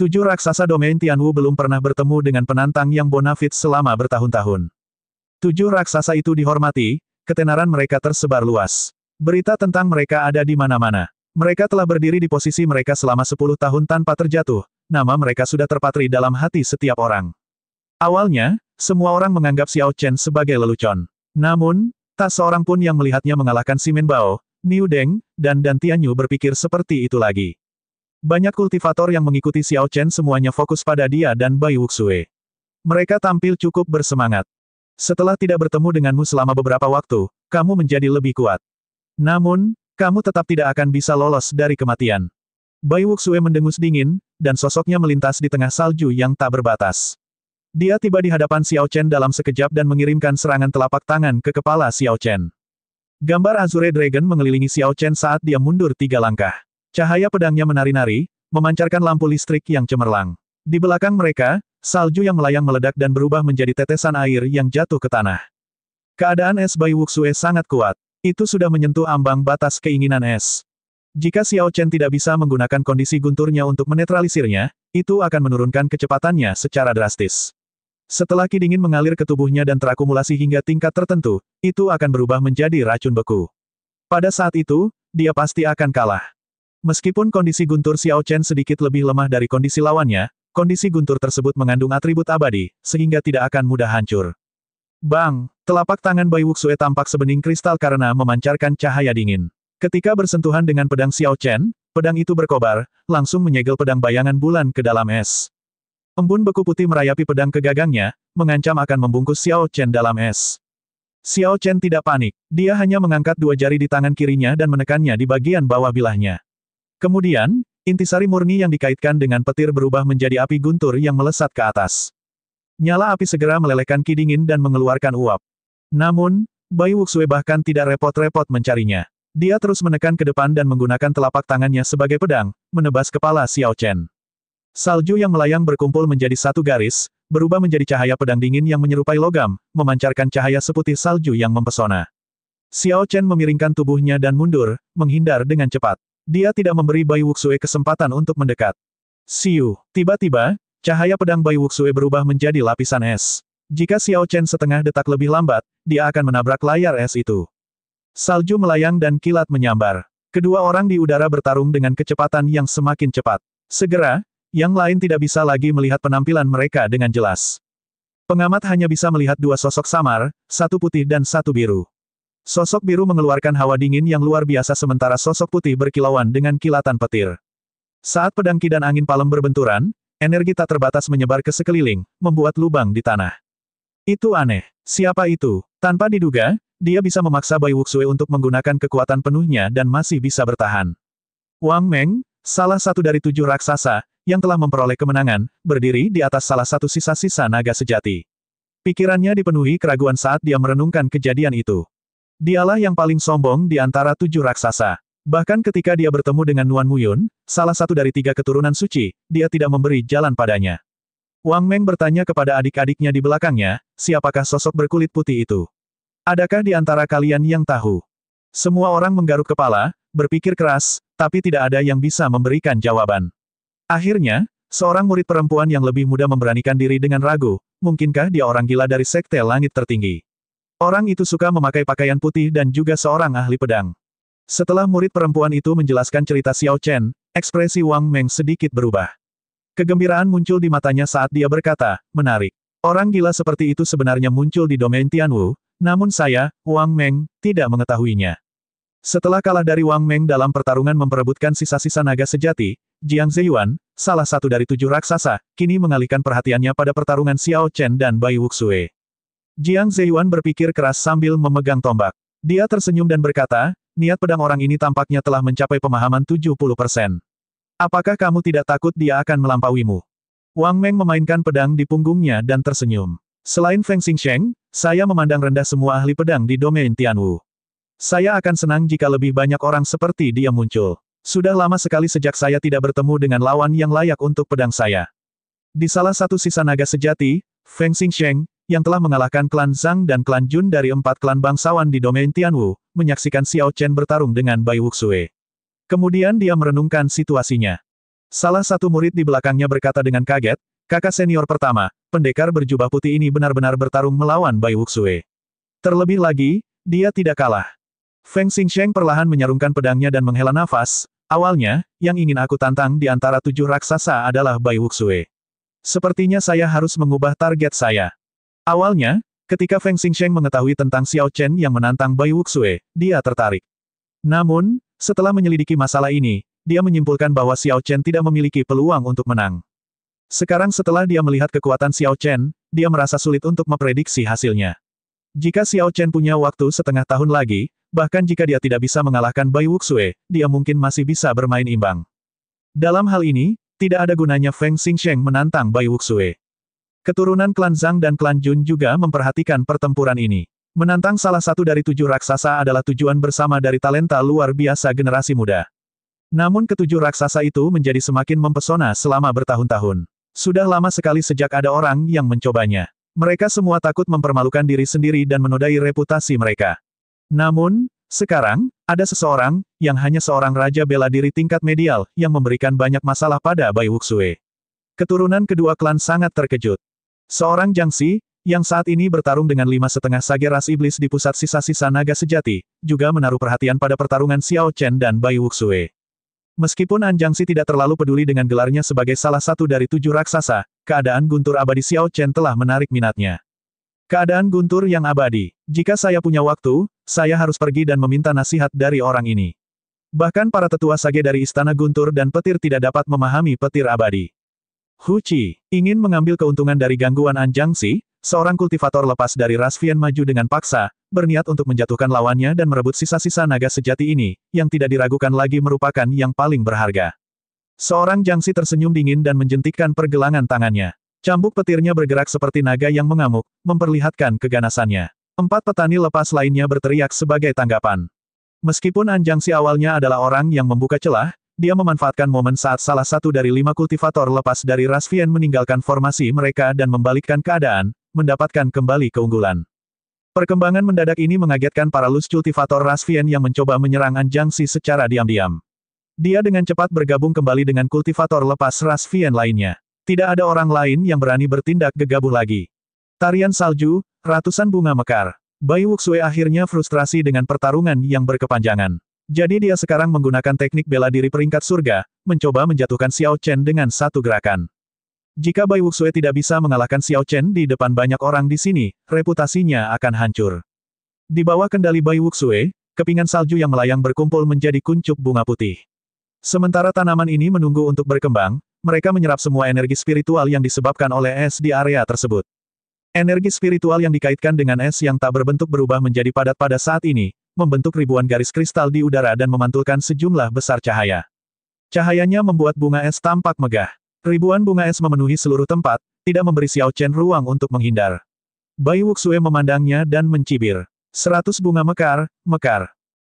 Speaker 1: Tujuh raksasa domain Tianwu belum pernah bertemu dengan penantang yang bonafit selama bertahun-tahun. Tujuh raksasa itu dihormati, ketenaran mereka tersebar luas. Berita tentang mereka ada di mana-mana. Mereka telah berdiri di posisi mereka selama sepuluh tahun tanpa terjatuh, nama mereka sudah terpatri dalam hati setiap orang. Awalnya, semua orang menganggap Xiao Chen sebagai lelucon. Namun, Tak seorang pun yang melihatnya mengalahkan Simen Bao, Niu Deng, dan Dan Tianyu berpikir seperti itu lagi. Banyak kultivator yang mengikuti Xiao Chen semuanya fokus pada dia dan Bai Wuxue. Mereka tampil cukup bersemangat. Setelah tidak bertemu denganmu selama beberapa waktu, kamu menjadi lebih kuat. Namun, kamu tetap tidak akan bisa lolos dari kematian. Bai Wuxue mendengus dingin, dan sosoknya melintas di tengah salju yang tak berbatas. Dia tiba di hadapan Xiao Chen dalam sekejap dan mengirimkan serangan telapak tangan ke kepala Xiao Chen. Gambar Azure Dragon mengelilingi Xiao Chen saat dia mundur tiga langkah. Cahaya pedangnya menari-nari, memancarkan lampu listrik yang cemerlang. Di belakang mereka, salju yang melayang meledak dan berubah menjadi tetesan air yang jatuh ke tanah. Keadaan es Bai Wuxue sangat kuat. Itu sudah menyentuh ambang batas keinginan es. Jika Xiao Chen tidak bisa menggunakan kondisi gunturnya untuk menetralisirnya, itu akan menurunkan kecepatannya secara drastis. Setelah kidingin mengalir ke tubuhnya dan terakumulasi hingga tingkat tertentu, itu akan berubah menjadi racun beku. Pada saat itu, dia pasti akan kalah. Meskipun kondisi Guntur Xiao Chen sedikit lebih lemah dari kondisi lawannya, kondisi Guntur tersebut mengandung atribut abadi, sehingga tidak akan mudah hancur. Bang, telapak tangan Bai Wuxue tampak sebening kristal karena memancarkan cahaya dingin. Ketika bersentuhan dengan pedang Xiao Chen, pedang itu berkobar, langsung menyegel pedang bayangan bulan ke dalam es. Embun beku putih merayapi pedang ke gagangnya, mengancam akan membungkus Xiao Chen dalam es. Xiao Chen tidak panik, dia hanya mengangkat dua jari di tangan kirinya dan menekannya di bagian bawah bilahnya. Kemudian, intisari murni yang dikaitkan dengan petir berubah menjadi api guntur yang melesat ke atas. Nyala api segera melelehkan ki dingin dan mengeluarkan uap. Namun, Bai Wuxue bahkan tidak repot-repot mencarinya. Dia terus menekan ke depan dan menggunakan telapak tangannya sebagai pedang, menebas kepala Xiao Chen. Salju yang melayang berkumpul menjadi satu garis, berubah menjadi cahaya pedang dingin yang menyerupai logam, memancarkan cahaya seputih salju yang mempesona. Xiao Chen memiringkan tubuhnya dan mundur, menghindar dengan cepat. Dia tidak memberi Bai Wuxue kesempatan untuk mendekat. Siu, tiba-tiba, cahaya pedang Bai Wuxue berubah menjadi lapisan es. Jika Xiao Chen setengah detak lebih lambat, dia akan menabrak layar es itu. Salju melayang dan kilat menyambar. Kedua orang di udara bertarung dengan kecepatan yang semakin cepat. Segera, yang lain tidak bisa lagi melihat penampilan mereka dengan jelas. Pengamat hanya bisa melihat dua sosok samar, satu putih dan satu biru. Sosok biru mengeluarkan hawa dingin yang luar biasa sementara sosok putih berkilauan dengan kilatan petir. Saat pedang ki dan angin palem berbenturan, energi tak terbatas menyebar ke sekeliling, membuat lubang di tanah. Itu aneh. Siapa itu? Tanpa diduga, dia bisa memaksa Bai Wuxue untuk menggunakan kekuatan penuhnya dan masih bisa bertahan. Wang Meng, salah satu dari tujuh raksasa, yang telah memperoleh kemenangan, berdiri di atas salah satu sisa-sisa naga sejati. Pikirannya dipenuhi keraguan saat dia merenungkan kejadian itu. Dialah yang paling sombong di antara tujuh raksasa. Bahkan ketika dia bertemu dengan Nuan Muyun, salah satu dari tiga keturunan suci, dia tidak memberi jalan padanya. Wang Meng bertanya kepada adik-adiknya di belakangnya, siapakah sosok berkulit putih itu? Adakah di antara kalian yang tahu? Semua orang menggaruk kepala, berpikir keras, tapi tidak ada yang bisa memberikan jawaban. Akhirnya, seorang murid perempuan yang lebih muda memberanikan diri dengan ragu, mungkinkah dia orang gila dari sekte langit tertinggi? Orang itu suka memakai pakaian putih dan juga seorang ahli pedang. Setelah murid perempuan itu menjelaskan cerita Xiao Chen, ekspresi Wang Meng sedikit berubah. Kegembiraan muncul di matanya saat dia berkata, menarik. Orang gila seperti itu sebenarnya muncul di domain Tianwu, namun saya, Wang Meng, tidak mengetahuinya. Setelah kalah dari Wang Meng dalam pertarungan memperebutkan sisa-sisa naga sejati, Jiang Zeyuan, salah satu dari tujuh raksasa, kini mengalihkan perhatiannya pada pertarungan Xiao Chen dan Bai Wuxue. Jiang Zeyuan berpikir keras sambil memegang tombak. Dia tersenyum dan berkata, niat pedang orang ini tampaknya telah mencapai pemahaman 70 Apakah kamu tidak takut dia akan melampauimu? Wang Meng memainkan pedang di punggungnya dan tersenyum. Selain Feng Xingsheng, saya memandang rendah semua ahli pedang di domain Tianwu. Saya akan senang jika lebih banyak orang seperti dia muncul. Sudah lama sekali sejak saya tidak bertemu dengan lawan yang layak untuk pedang saya. Di salah satu sisa naga sejati, Feng Xingsheng, yang telah mengalahkan klan Zhang dan klan Jun dari empat klan bangsawan di domain Tianwu, menyaksikan Xiao Chen bertarung dengan Bai Wuxue. Kemudian dia merenungkan situasinya. Salah satu murid di belakangnya berkata dengan kaget, kakak senior pertama, pendekar berjubah putih ini benar-benar bertarung melawan Bai Wuxue. Terlebih lagi, dia tidak kalah. Feng Xingsheng perlahan menyarungkan pedangnya dan menghela nafas, awalnya, yang ingin aku tantang di antara tujuh raksasa adalah Bai Wuxue. Sepertinya saya harus mengubah target saya. Awalnya, ketika Feng Xingsheng mengetahui tentang Xiao Chen yang menantang Bai Wuxue, dia tertarik. Namun, setelah menyelidiki masalah ini, dia menyimpulkan bahwa Xiao Chen tidak memiliki peluang untuk menang. Sekarang setelah dia melihat kekuatan Xiao Chen, dia merasa sulit untuk memprediksi hasilnya. Jika Xiao Chen punya waktu setengah tahun lagi, Bahkan jika dia tidak bisa mengalahkan Bai Wuxue, dia mungkin masih bisa bermain imbang. Dalam hal ini, tidak ada gunanya Feng Xingsheng menantang Bai Wuxue. Keturunan klan Zhang dan klan Jun juga memperhatikan pertempuran ini. Menantang salah satu dari tujuh raksasa adalah tujuan bersama dari talenta luar biasa generasi muda. Namun ketujuh raksasa itu menjadi semakin mempesona selama bertahun-tahun. Sudah lama sekali sejak ada orang yang mencobanya. Mereka semua takut mempermalukan diri sendiri dan menodai reputasi mereka. Namun, sekarang, ada seseorang, yang hanya seorang raja bela diri tingkat medial, yang memberikan banyak masalah pada Bai Wuxue. Keturunan kedua klan sangat terkejut. Seorang Jangsi, yang saat ini bertarung dengan lima setengah sage ras iblis di pusat sisa-sisa naga sejati, juga menaruh perhatian pada pertarungan Xiao Chen dan Bai Wuxue. Meskipun Anjangsi tidak terlalu peduli dengan gelarnya sebagai salah satu dari tujuh raksasa, keadaan guntur abadi Xiao Chen telah menarik minatnya. Keadaan guntur yang abadi. Jika saya punya waktu, saya harus pergi dan meminta nasihat dari orang ini. Bahkan para tetua sage dari istana guntur dan petir tidak dapat memahami petir abadi. Hu Qi ingin mengambil keuntungan dari gangguan Anjang Si, seorang kultivator lepas dari ras Rasvian maju dengan paksa, berniat untuk menjatuhkan lawannya dan merebut sisa-sisa naga sejati ini, yang tidak diragukan lagi merupakan yang paling berharga. Seorang jangsi tersenyum dingin dan menjentikkan pergelangan tangannya. Cambuk petirnya bergerak seperti naga yang mengamuk, memperlihatkan keganasannya. Empat petani lepas lainnya berteriak sebagai tanggapan. Meskipun Anjang Si awalnya adalah orang yang membuka celah, dia memanfaatkan momen saat salah satu dari lima kultivator lepas dari Rasvien meninggalkan formasi mereka dan membalikkan keadaan, mendapatkan kembali keunggulan. Perkembangan mendadak ini mengagetkan para lus kultivator Rasvien yang mencoba menyerang Anjang Si secara diam-diam. Dia dengan cepat bergabung kembali dengan kultivator lepas Rasvien lainnya. Tidak ada orang lain yang berani bertindak gegabah lagi. Tarian salju, ratusan bunga mekar. Bai Wuxue akhirnya frustrasi dengan pertarungan yang berkepanjangan. Jadi dia sekarang menggunakan teknik bela diri peringkat surga, mencoba menjatuhkan Xiao Chen dengan satu gerakan. Jika Bai Wuxue tidak bisa mengalahkan Xiao Chen di depan banyak orang di sini, reputasinya akan hancur. Di bawah kendali Bai Wuxue, kepingan salju yang melayang berkumpul menjadi kuncup bunga putih. Sementara tanaman ini menunggu untuk berkembang, mereka menyerap semua energi spiritual yang disebabkan oleh es di area tersebut. Energi spiritual yang dikaitkan dengan es yang tak berbentuk berubah menjadi padat pada saat ini, membentuk ribuan garis kristal di udara dan memantulkan sejumlah besar cahaya. Cahayanya membuat bunga es tampak megah. Ribuan bunga es memenuhi seluruh tempat, tidak memberi Xiao Chen ruang untuk menghindar. Bai Wuxue memandangnya dan mencibir. Seratus bunga mekar, mekar.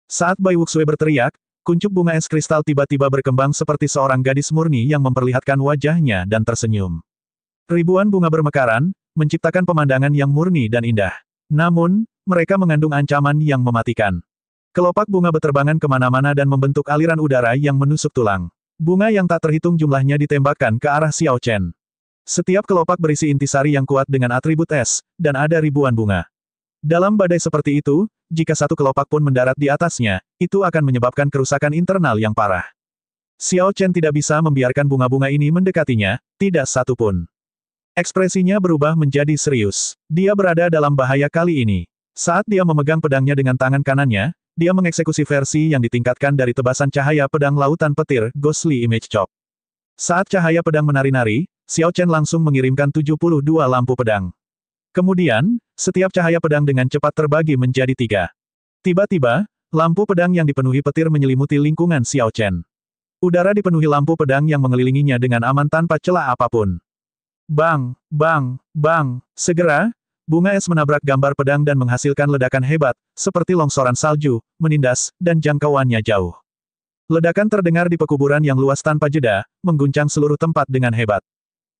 Speaker 1: Saat Bai Wuxue berteriak, Kuncup bunga es kristal tiba-tiba berkembang seperti seorang gadis murni yang memperlihatkan wajahnya dan tersenyum. Ribuan bunga bermekaran, menciptakan pemandangan yang murni dan indah. Namun, mereka mengandung ancaman yang mematikan. Kelopak bunga beterbangan kemana-mana dan membentuk aliran udara yang menusuk tulang. Bunga yang tak terhitung jumlahnya ditembakkan ke arah Xiao Chen. Setiap kelopak berisi intisari yang kuat dengan atribut es, dan ada ribuan bunga. Dalam badai seperti itu, jika satu kelopak pun mendarat di atasnya, itu akan menyebabkan kerusakan internal yang parah. Xiao Chen tidak bisa membiarkan bunga-bunga ini mendekatinya, tidak satu pun. Ekspresinya berubah menjadi serius. Dia berada dalam bahaya kali ini. Saat dia memegang pedangnya dengan tangan kanannya, dia mengeksekusi versi yang ditingkatkan dari tebasan cahaya pedang lautan petir, Ghostly Image Chop. Saat cahaya pedang menari-nari, Xiao Chen langsung mengirimkan 72 lampu pedang. Kemudian, setiap cahaya pedang dengan cepat terbagi menjadi tiga. Tiba-tiba, lampu pedang yang dipenuhi petir menyelimuti lingkungan Xiao Chen. Udara dipenuhi lampu pedang yang mengelilinginya dengan aman tanpa celah apapun. Bang, bang, bang, segera, bunga es menabrak gambar pedang dan menghasilkan ledakan hebat, seperti longsoran salju, menindas, dan jangkauannya jauh. Ledakan terdengar di pekuburan yang luas tanpa jeda, mengguncang seluruh tempat dengan hebat.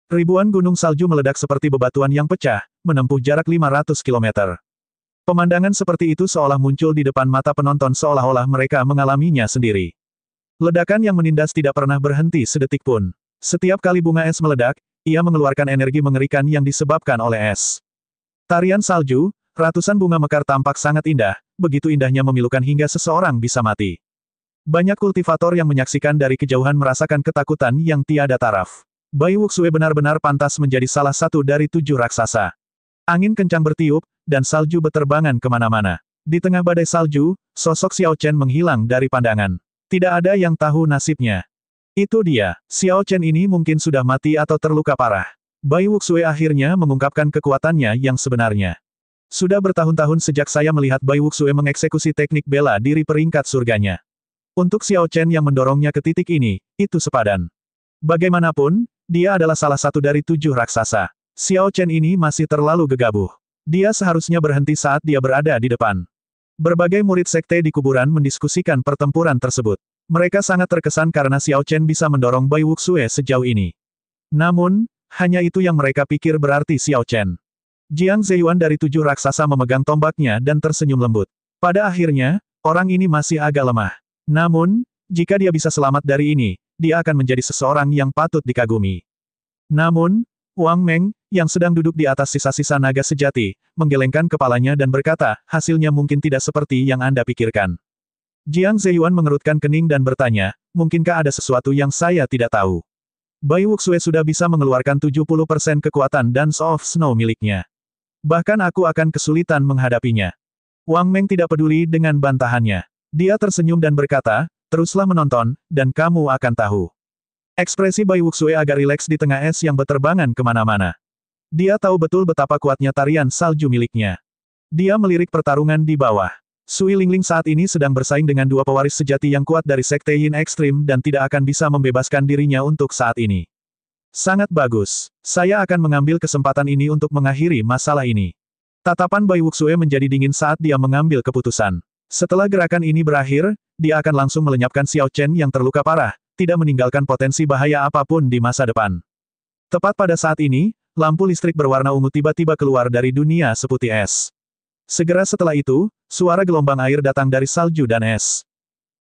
Speaker 1: Ribuan gunung salju meledak seperti bebatuan yang pecah, menempuh jarak 500 km. Pemandangan seperti itu seolah muncul di depan mata penonton seolah-olah mereka mengalaminya sendiri. Ledakan yang menindas tidak pernah berhenti sedetik pun. Setiap kali bunga es meledak, ia mengeluarkan energi mengerikan yang disebabkan oleh es. Tarian salju, ratusan bunga mekar tampak sangat indah, begitu indahnya memilukan hingga seseorang bisa mati. Banyak kultivator yang menyaksikan dari kejauhan merasakan ketakutan yang tiada taraf. Bai Wuxue benar-benar pantas menjadi salah satu dari tujuh raksasa. Angin kencang bertiup, dan salju beterbangan kemana-mana. Di tengah badai salju, sosok Xiao Chen menghilang dari pandangan. Tidak ada yang tahu nasibnya. Itu dia, Xiao Chen ini mungkin sudah mati atau terluka parah. Bai Wuxue akhirnya mengungkapkan kekuatannya yang sebenarnya. Sudah bertahun-tahun sejak saya melihat Bai Wuxue mengeksekusi teknik bela diri peringkat surganya. Untuk Xiao Chen yang mendorongnya ke titik ini, itu sepadan. Bagaimanapun, dia adalah salah satu dari tujuh raksasa. Xiao Chen ini masih terlalu gegabah. Dia seharusnya berhenti saat dia berada di depan. Berbagai murid sekte di kuburan mendiskusikan pertempuran tersebut. Mereka sangat terkesan karena Xiao Chen bisa mendorong Bai Wuxue sejauh ini. Namun, hanya itu yang mereka pikir berarti Xiao Chen. Jiang Zeyuan dari tujuh raksasa memegang tombaknya dan tersenyum lembut. Pada akhirnya, orang ini masih agak lemah. Namun, jika dia bisa selamat dari ini, dia akan menjadi seseorang yang patut dikagumi. Namun, Wang Meng, yang sedang duduk di atas sisa-sisa naga sejati, menggelengkan kepalanya dan berkata, hasilnya mungkin tidak seperti yang Anda pikirkan. Jiang Zeyuan mengerutkan kening dan bertanya, mungkinkah ada sesuatu yang saya tidak tahu? Bai Wuxue sudah bisa mengeluarkan 70% kekuatan dan of Snow miliknya. Bahkan aku akan kesulitan menghadapinya. Wang Meng tidak peduli dengan bantahannya. Dia tersenyum dan berkata, Teruslah menonton, dan kamu akan tahu. Ekspresi Bai Wuxue agak rileks di tengah es yang berterbangan kemana-mana. Dia tahu betul betapa kuatnya tarian salju miliknya. Dia melirik pertarungan di bawah. Sui Lingling saat ini sedang bersaing dengan dua pewaris sejati yang kuat dari Sekte Yin Ekstrim dan tidak akan bisa membebaskan dirinya untuk saat ini. Sangat bagus. Saya akan mengambil kesempatan ini untuk mengakhiri masalah ini. Tatapan Bai Wuxue menjadi dingin saat dia mengambil keputusan. Setelah gerakan ini berakhir, dia akan langsung melenyapkan Xiao Chen yang terluka parah, tidak meninggalkan potensi bahaya apapun di masa depan. Tepat pada saat ini, lampu listrik berwarna ungu tiba-tiba keluar dari dunia seputih es. Segera setelah itu, suara gelombang air datang dari salju dan es.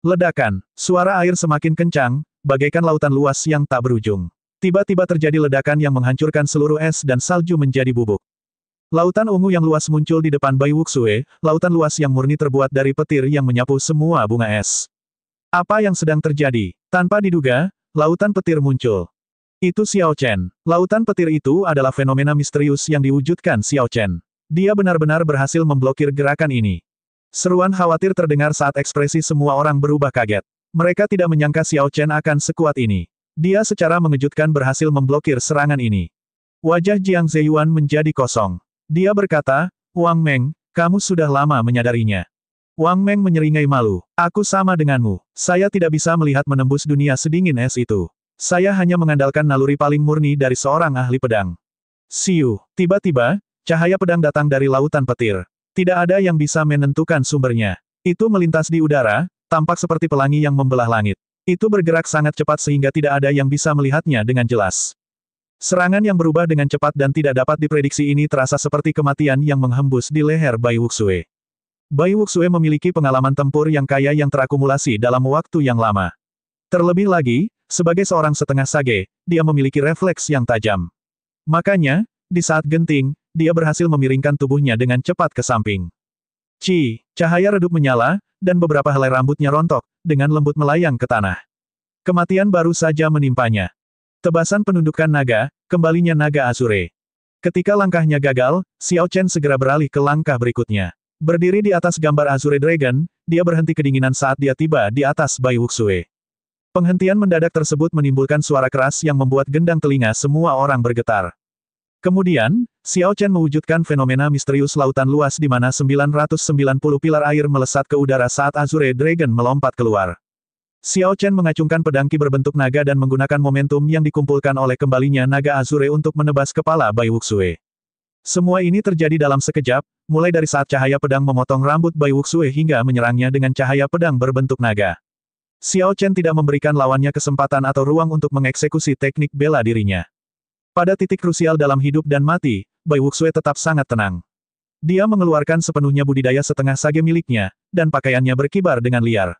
Speaker 1: Ledakan, suara air semakin kencang, bagaikan lautan luas yang tak berujung. Tiba-tiba terjadi ledakan yang menghancurkan seluruh es dan salju menjadi bubuk. Lautan ungu yang luas muncul di depan Bai Wuxue, lautan luas yang murni terbuat dari petir yang menyapu semua bunga es. Apa yang sedang terjadi? Tanpa diduga, lautan petir muncul. Itu Xiao Chen. Lautan petir itu adalah fenomena misterius yang diwujudkan Xiao Chen. Dia benar-benar berhasil memblokir gerakan ini. Seruan khawatir terdengar saat ekspresi semua orang berubah kaget. Mereka tidak menyangka Xiao Chen akan sekuat ini. Dia secara mengejutkan berhasil memblokir serangan ini. Wajah Jiang Zeyuan menjadi kosong. Dia berkata, Wang Meng, kamu sudah lama menyadarinya. Wang Meng menyeringai malu. Aku sama denganmu. Saya tidak bisa melihat menembus dunia sedingin es itu. Saya hanya mengandalkan naluri paling murni dari seorang ahli pedang. Siu, tiba-tiba, cahaya pedang datang dari lautan petir. Tidak ada yang bisa menentukan sumbernya. Itu melintas di udara, tampak seperti pelangi yang membelah langit. Itu bergerak sangat cepat sehingga tidak ada yang bisa melihatnya dengan jelas. Serangan yang berubah dengan cepat dan tidak dapat diprediksi ini terasa seperti kematian yang menghembus di leher Bai Wuxue. Bai Wuxue memiliki pengalaman tempur yang kaya yang terakumulasi dalam waktu yang lama. Terlebih lagi, sebagai seorang setengah sage, dia memiliki refleks yang tajam. Makanya, di saat genting, dia berhasil memiringkan tubuhnya dengan cepat ke samping. Ci, cahaya redup menyala, dan beberapa helai rambutnya rontok, dengan lembut melayang ke tanah. Kematian baru saja menimpanya. Tebasan penundukan naga, kembalinya naga Azure. Ketika langkahnya gagal, Xiao Chen segera beralih ke langkah berikutnya. Berdiri di atas gambar Azure Dragon, dia berhenti kedinginan saat dia tiba di atas Bai Wuxue. Penghentian mendadak tersebut menimbulkan suara keras yang membuat gendang telinga semua orang bergetar. Kemudian, Xiao Chen mewujudkan fenomena misterius lautan luas di mana 990 pilar air melesat ke udara saat Azure Dragon melompat keluar. Xiao Chen mengacungkan pedangki berbentuk naga dan menggunakan momentum yang dikumpulkan oleh kembalinya naga Azure untuk menebas kepala Bai Wuxue. Semua ini terjadi dalam sekejap, mulai dari saat cahaya pedang memotong rambut Bai Wuxue hingga menyerangnya dengan cahaya pedang berbentuk naga. Xiao Chen tidak memberikan lawannya kesempatan atau ruang untuk mengeksekusi teknik bela dirinya. Pada titik krusial dalam hidup dan mati, Bai Wuxue tetap sangat tenang. Dia mengeluarkan sepenuhnya budidaya setengah sage miliknya, dan pakaiannya berkibar dengan liar.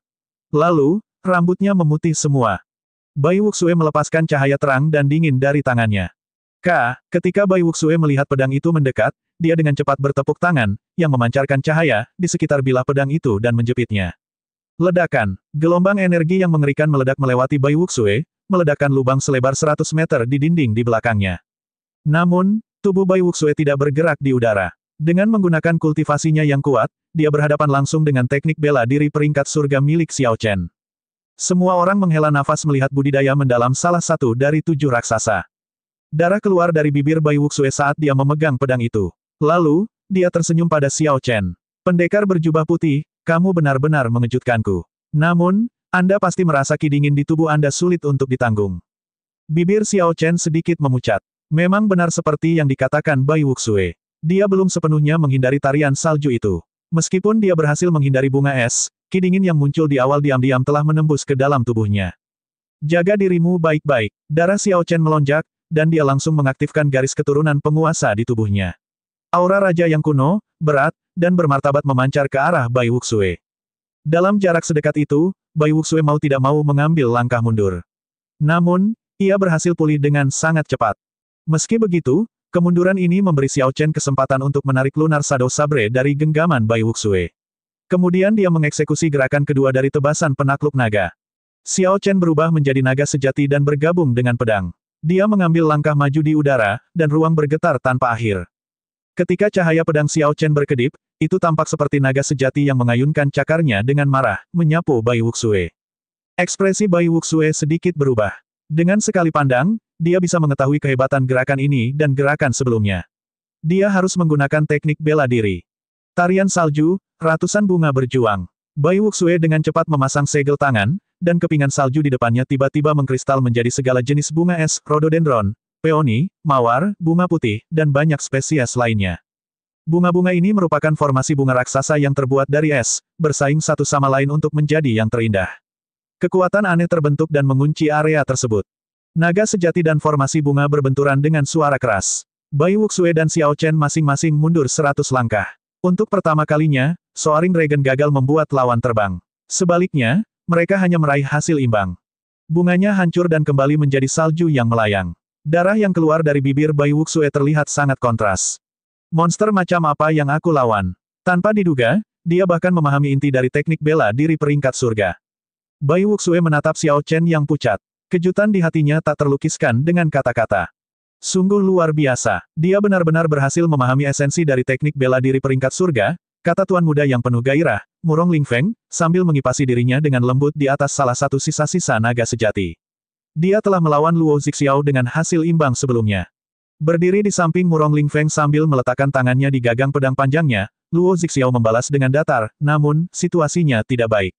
Speaker 1: Lalu, Rambutnya memutih semua. Bai Wuxue melepaskan cahaya terang dan dingin dari tangannya. K, ketika Bai Wuxue melihat pedang itu mendekat, dia dengan cepat bertepuk tangan, yang memancarkan cahaya, di sekitar bilah pedang itu dan menjepitnya. Ledakan, gelombang energi yang mengerikan meledak melewati Bai Wuxue, meledakkan lubang selebar 100 meter di dinding di belakangnya. Namun, tubuh Bai Wuxue tidak bergerak di udara. Dengan menggunakan kultivasinya yang kuat, dia berhadapan langsung dengan teknik bela diri peringkat surga milik Xiao Chen. Semua orang menghela nafas melihat budidaya mendalam salah satu dari tujuh raksasa. Darah keluar dari bibir Bai Wuxue saat dia memegang pedang itu. Lalu, dia tersenyum pada Xiao Chen. Pendekar berjubah putih, kamu benar-benar mengejutkanku. Namun, Anda pasti merasa kidingin di tubuh Anda sulit untuk ditanggung. Bibir Xiao Chen sedikit memucat. Memang benar seperti yang dikatakan Bai Wuxue. Dia belum sepenuhnya menghindari tarian salju itu. Meskipun dia berhasil menghindari bunga es, Ki dingin yang muncul di awal diam-diam telah menembus ke dalam tubuhnya. Jaga dirimu baik-baik. Darah Xiao Chen melonjak, dan dia langsung mengaktifkan garis keturunan penguasa di tubuhnya. Aura raja yang kuno, berat, dan bermartabat memancar ke arah Bai Wuxue. Dalam jarak sedekat itu, Bai Wuxue mau tidak mau mengambil langkah mundur. Namun, ia berhasil pulih dengan sangat cepat. Meski begitu, kemunduran ini memberi Xiao Chen kesempatan untuk menarik lunar Sado Sabre dari genggaman Bai Wuxue. Kemudian dia mengeksekusi gerakan kedua dari tebasan penakluk naga. Xiao Chen berubah menjadi naga sejati dan bergabung dengan pedang. Dia mengambil langkah maju di udara, dan ruang bergetar tanpa akhir. Ketika cahaya pedang Xiao Chen berkedip, itu tampak seperti naga sejati yang mengayunkan cakarnya dengan marah, menyapu Bai Wuxue. Ekspresi Bai Wuxue sedikit berubah. Dengan sekali pandang, dia bisa mengetahui kehebatan gerakan ini dan gerakan sebelumnya. Dia harus menggunakan teknik bela diri. Tarian salju, ratusan bunga berjuang. Bai Wuxue dengan cepat memasang segel tangan, dan kepingan salju di depannya tiba-tiba mengkristal menjadi segala jenis bunga es, rhododendron, peoni, mawar, bunga putih, dan banyak spesies lainnya. Bunga-bunga ini merupakan formasi bunga raksasa yang terbuat dari es, bersaing satu sama lain untuk menjadi yang terindah. Kekuatan aneh terbentuk dan mengunci area tersebut. Naga sejati dan formasi bunga berbenturan dengan suara keras. Bai Wuxue dan Xiao Chen masing-masing mundur seratus langkah. Untuk pertama kalinya, Soaring Dragon gagal membuat lawan terbang. Sebaliknya, mereka hanya meraih hasil imbang. Bunganya hancur dan kembali menjadi salju yang melayang. Darah yang keluar dari bibir Bai Wuxue terlihat sangat kontras. Monster macam apa yang aku lawan? Tanpa diduga, dia bahkan memahami inti dari teknik bela diri peringkat surga. Bai Wuxue menatap Xiao Chen yang pucat. Kejutan di hatinya tak terlukiskan dengan kata-kata. Sungguh luar biasa, dia benar-benar berhasil memahami esensi dari teknik bela diri peringkat surga, kata tuan muda yang penuh gairah, Murong Ling Feng, sambil mengipasi dirinya dengan lembut di atas salah satu sisa-sisa naga sejati. Dia telah melawan Luo Zixiao dengan hasil imbang sebelumnya. Berdiri di samping Murong Ling Feng sambil meletakkan tangannya di gagang pedang panjangnya, Luo Zixiao membalas dengan datar, namun, situasinya tidak baik.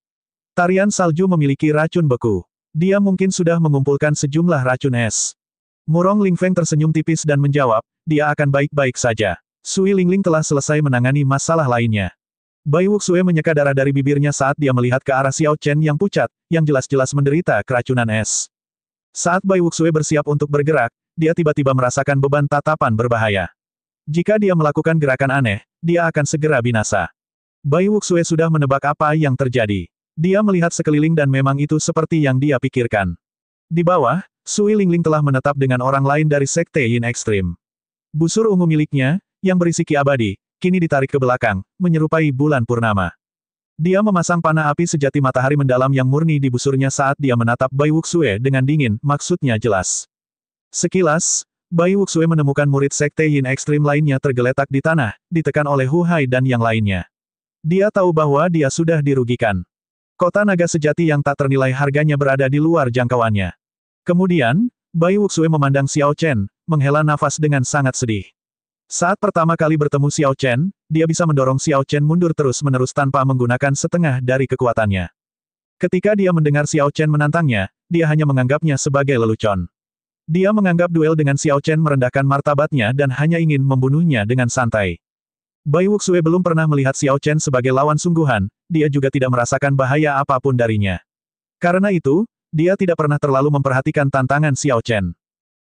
Speaker 1: Tarian salju memiliki racun beku. Dia mungkin sudah mengumpulkan sejumlah racun es. Murong Lingfeng tersenyum tipis dan menjawab, dia akan baik-baik saja. Sui Lingling telah selesai menangani masalah lainnya. Bai Wuxue menyeka darah dari bibirnya saat dia melihat ke arah Xiao Chen yang pucat, yang jelas-jelas menderita keracunan es. Saat Bai Wuxue bersiap untuk bergerak, dia tiba-tiba merasakan beban tatapan berbahaya. Jika dia melakukan gerakan aneh, dia akan segera binasa. Bai Wuxue sudah menebak apa yang terjadi. Dia melihat sekeliling dan memang itu seperti yang dia pikirkan. Di bawah, Sui Lingling telah menetap dengan orang lain dari Sekte Yin Ekstrim. Busur ungu miliknya, yang berisi ki abadi, kini ditarik ke belakang, menyerupai bulan purnama. Dia memasang panah api sejati matahari mendalam yang murni di busurnya saat dia menatap Bai Wuxue dengan dingin, maksudnya jelas. Sekilas, Bai Wuxue menemukan murid sekte Yin Ekstrim lainnya tergeletak di tanah, ditekan oleh Hu Hai dan yang lainnya. Dia tahu bahwa dia sudah dirugikan. Kota naga sejati yang tak ternilai harganya berada di luar jangkauannya. Kemudian, Bai Wuxue memandang Xiao Chen, menghela nafas dengan sangat sedih. Saat pertama kali bertemu Xiao Chen, dia bisa mendorong Xiao Chen mundur terus-menerus tanpa menggunakan setengah dari kekuatannya. Ketika dia mendengar Xiao Chen menantangnya, dia hanya menganggapnya sebagai lelucon. Dia menganggap duel dengan Xiao Chen merendahkan martabatnya dan hanya ingin membunuhnya dengan santai. Bai Wuxue belum pernah melihat Xiao Chen sebagai lawan sungguhan, dia juga tidak merasakan bahaya apapun darinya. Karena itu, dia tidak pernah terlalu memperhatikan tantangan Xiao Chen.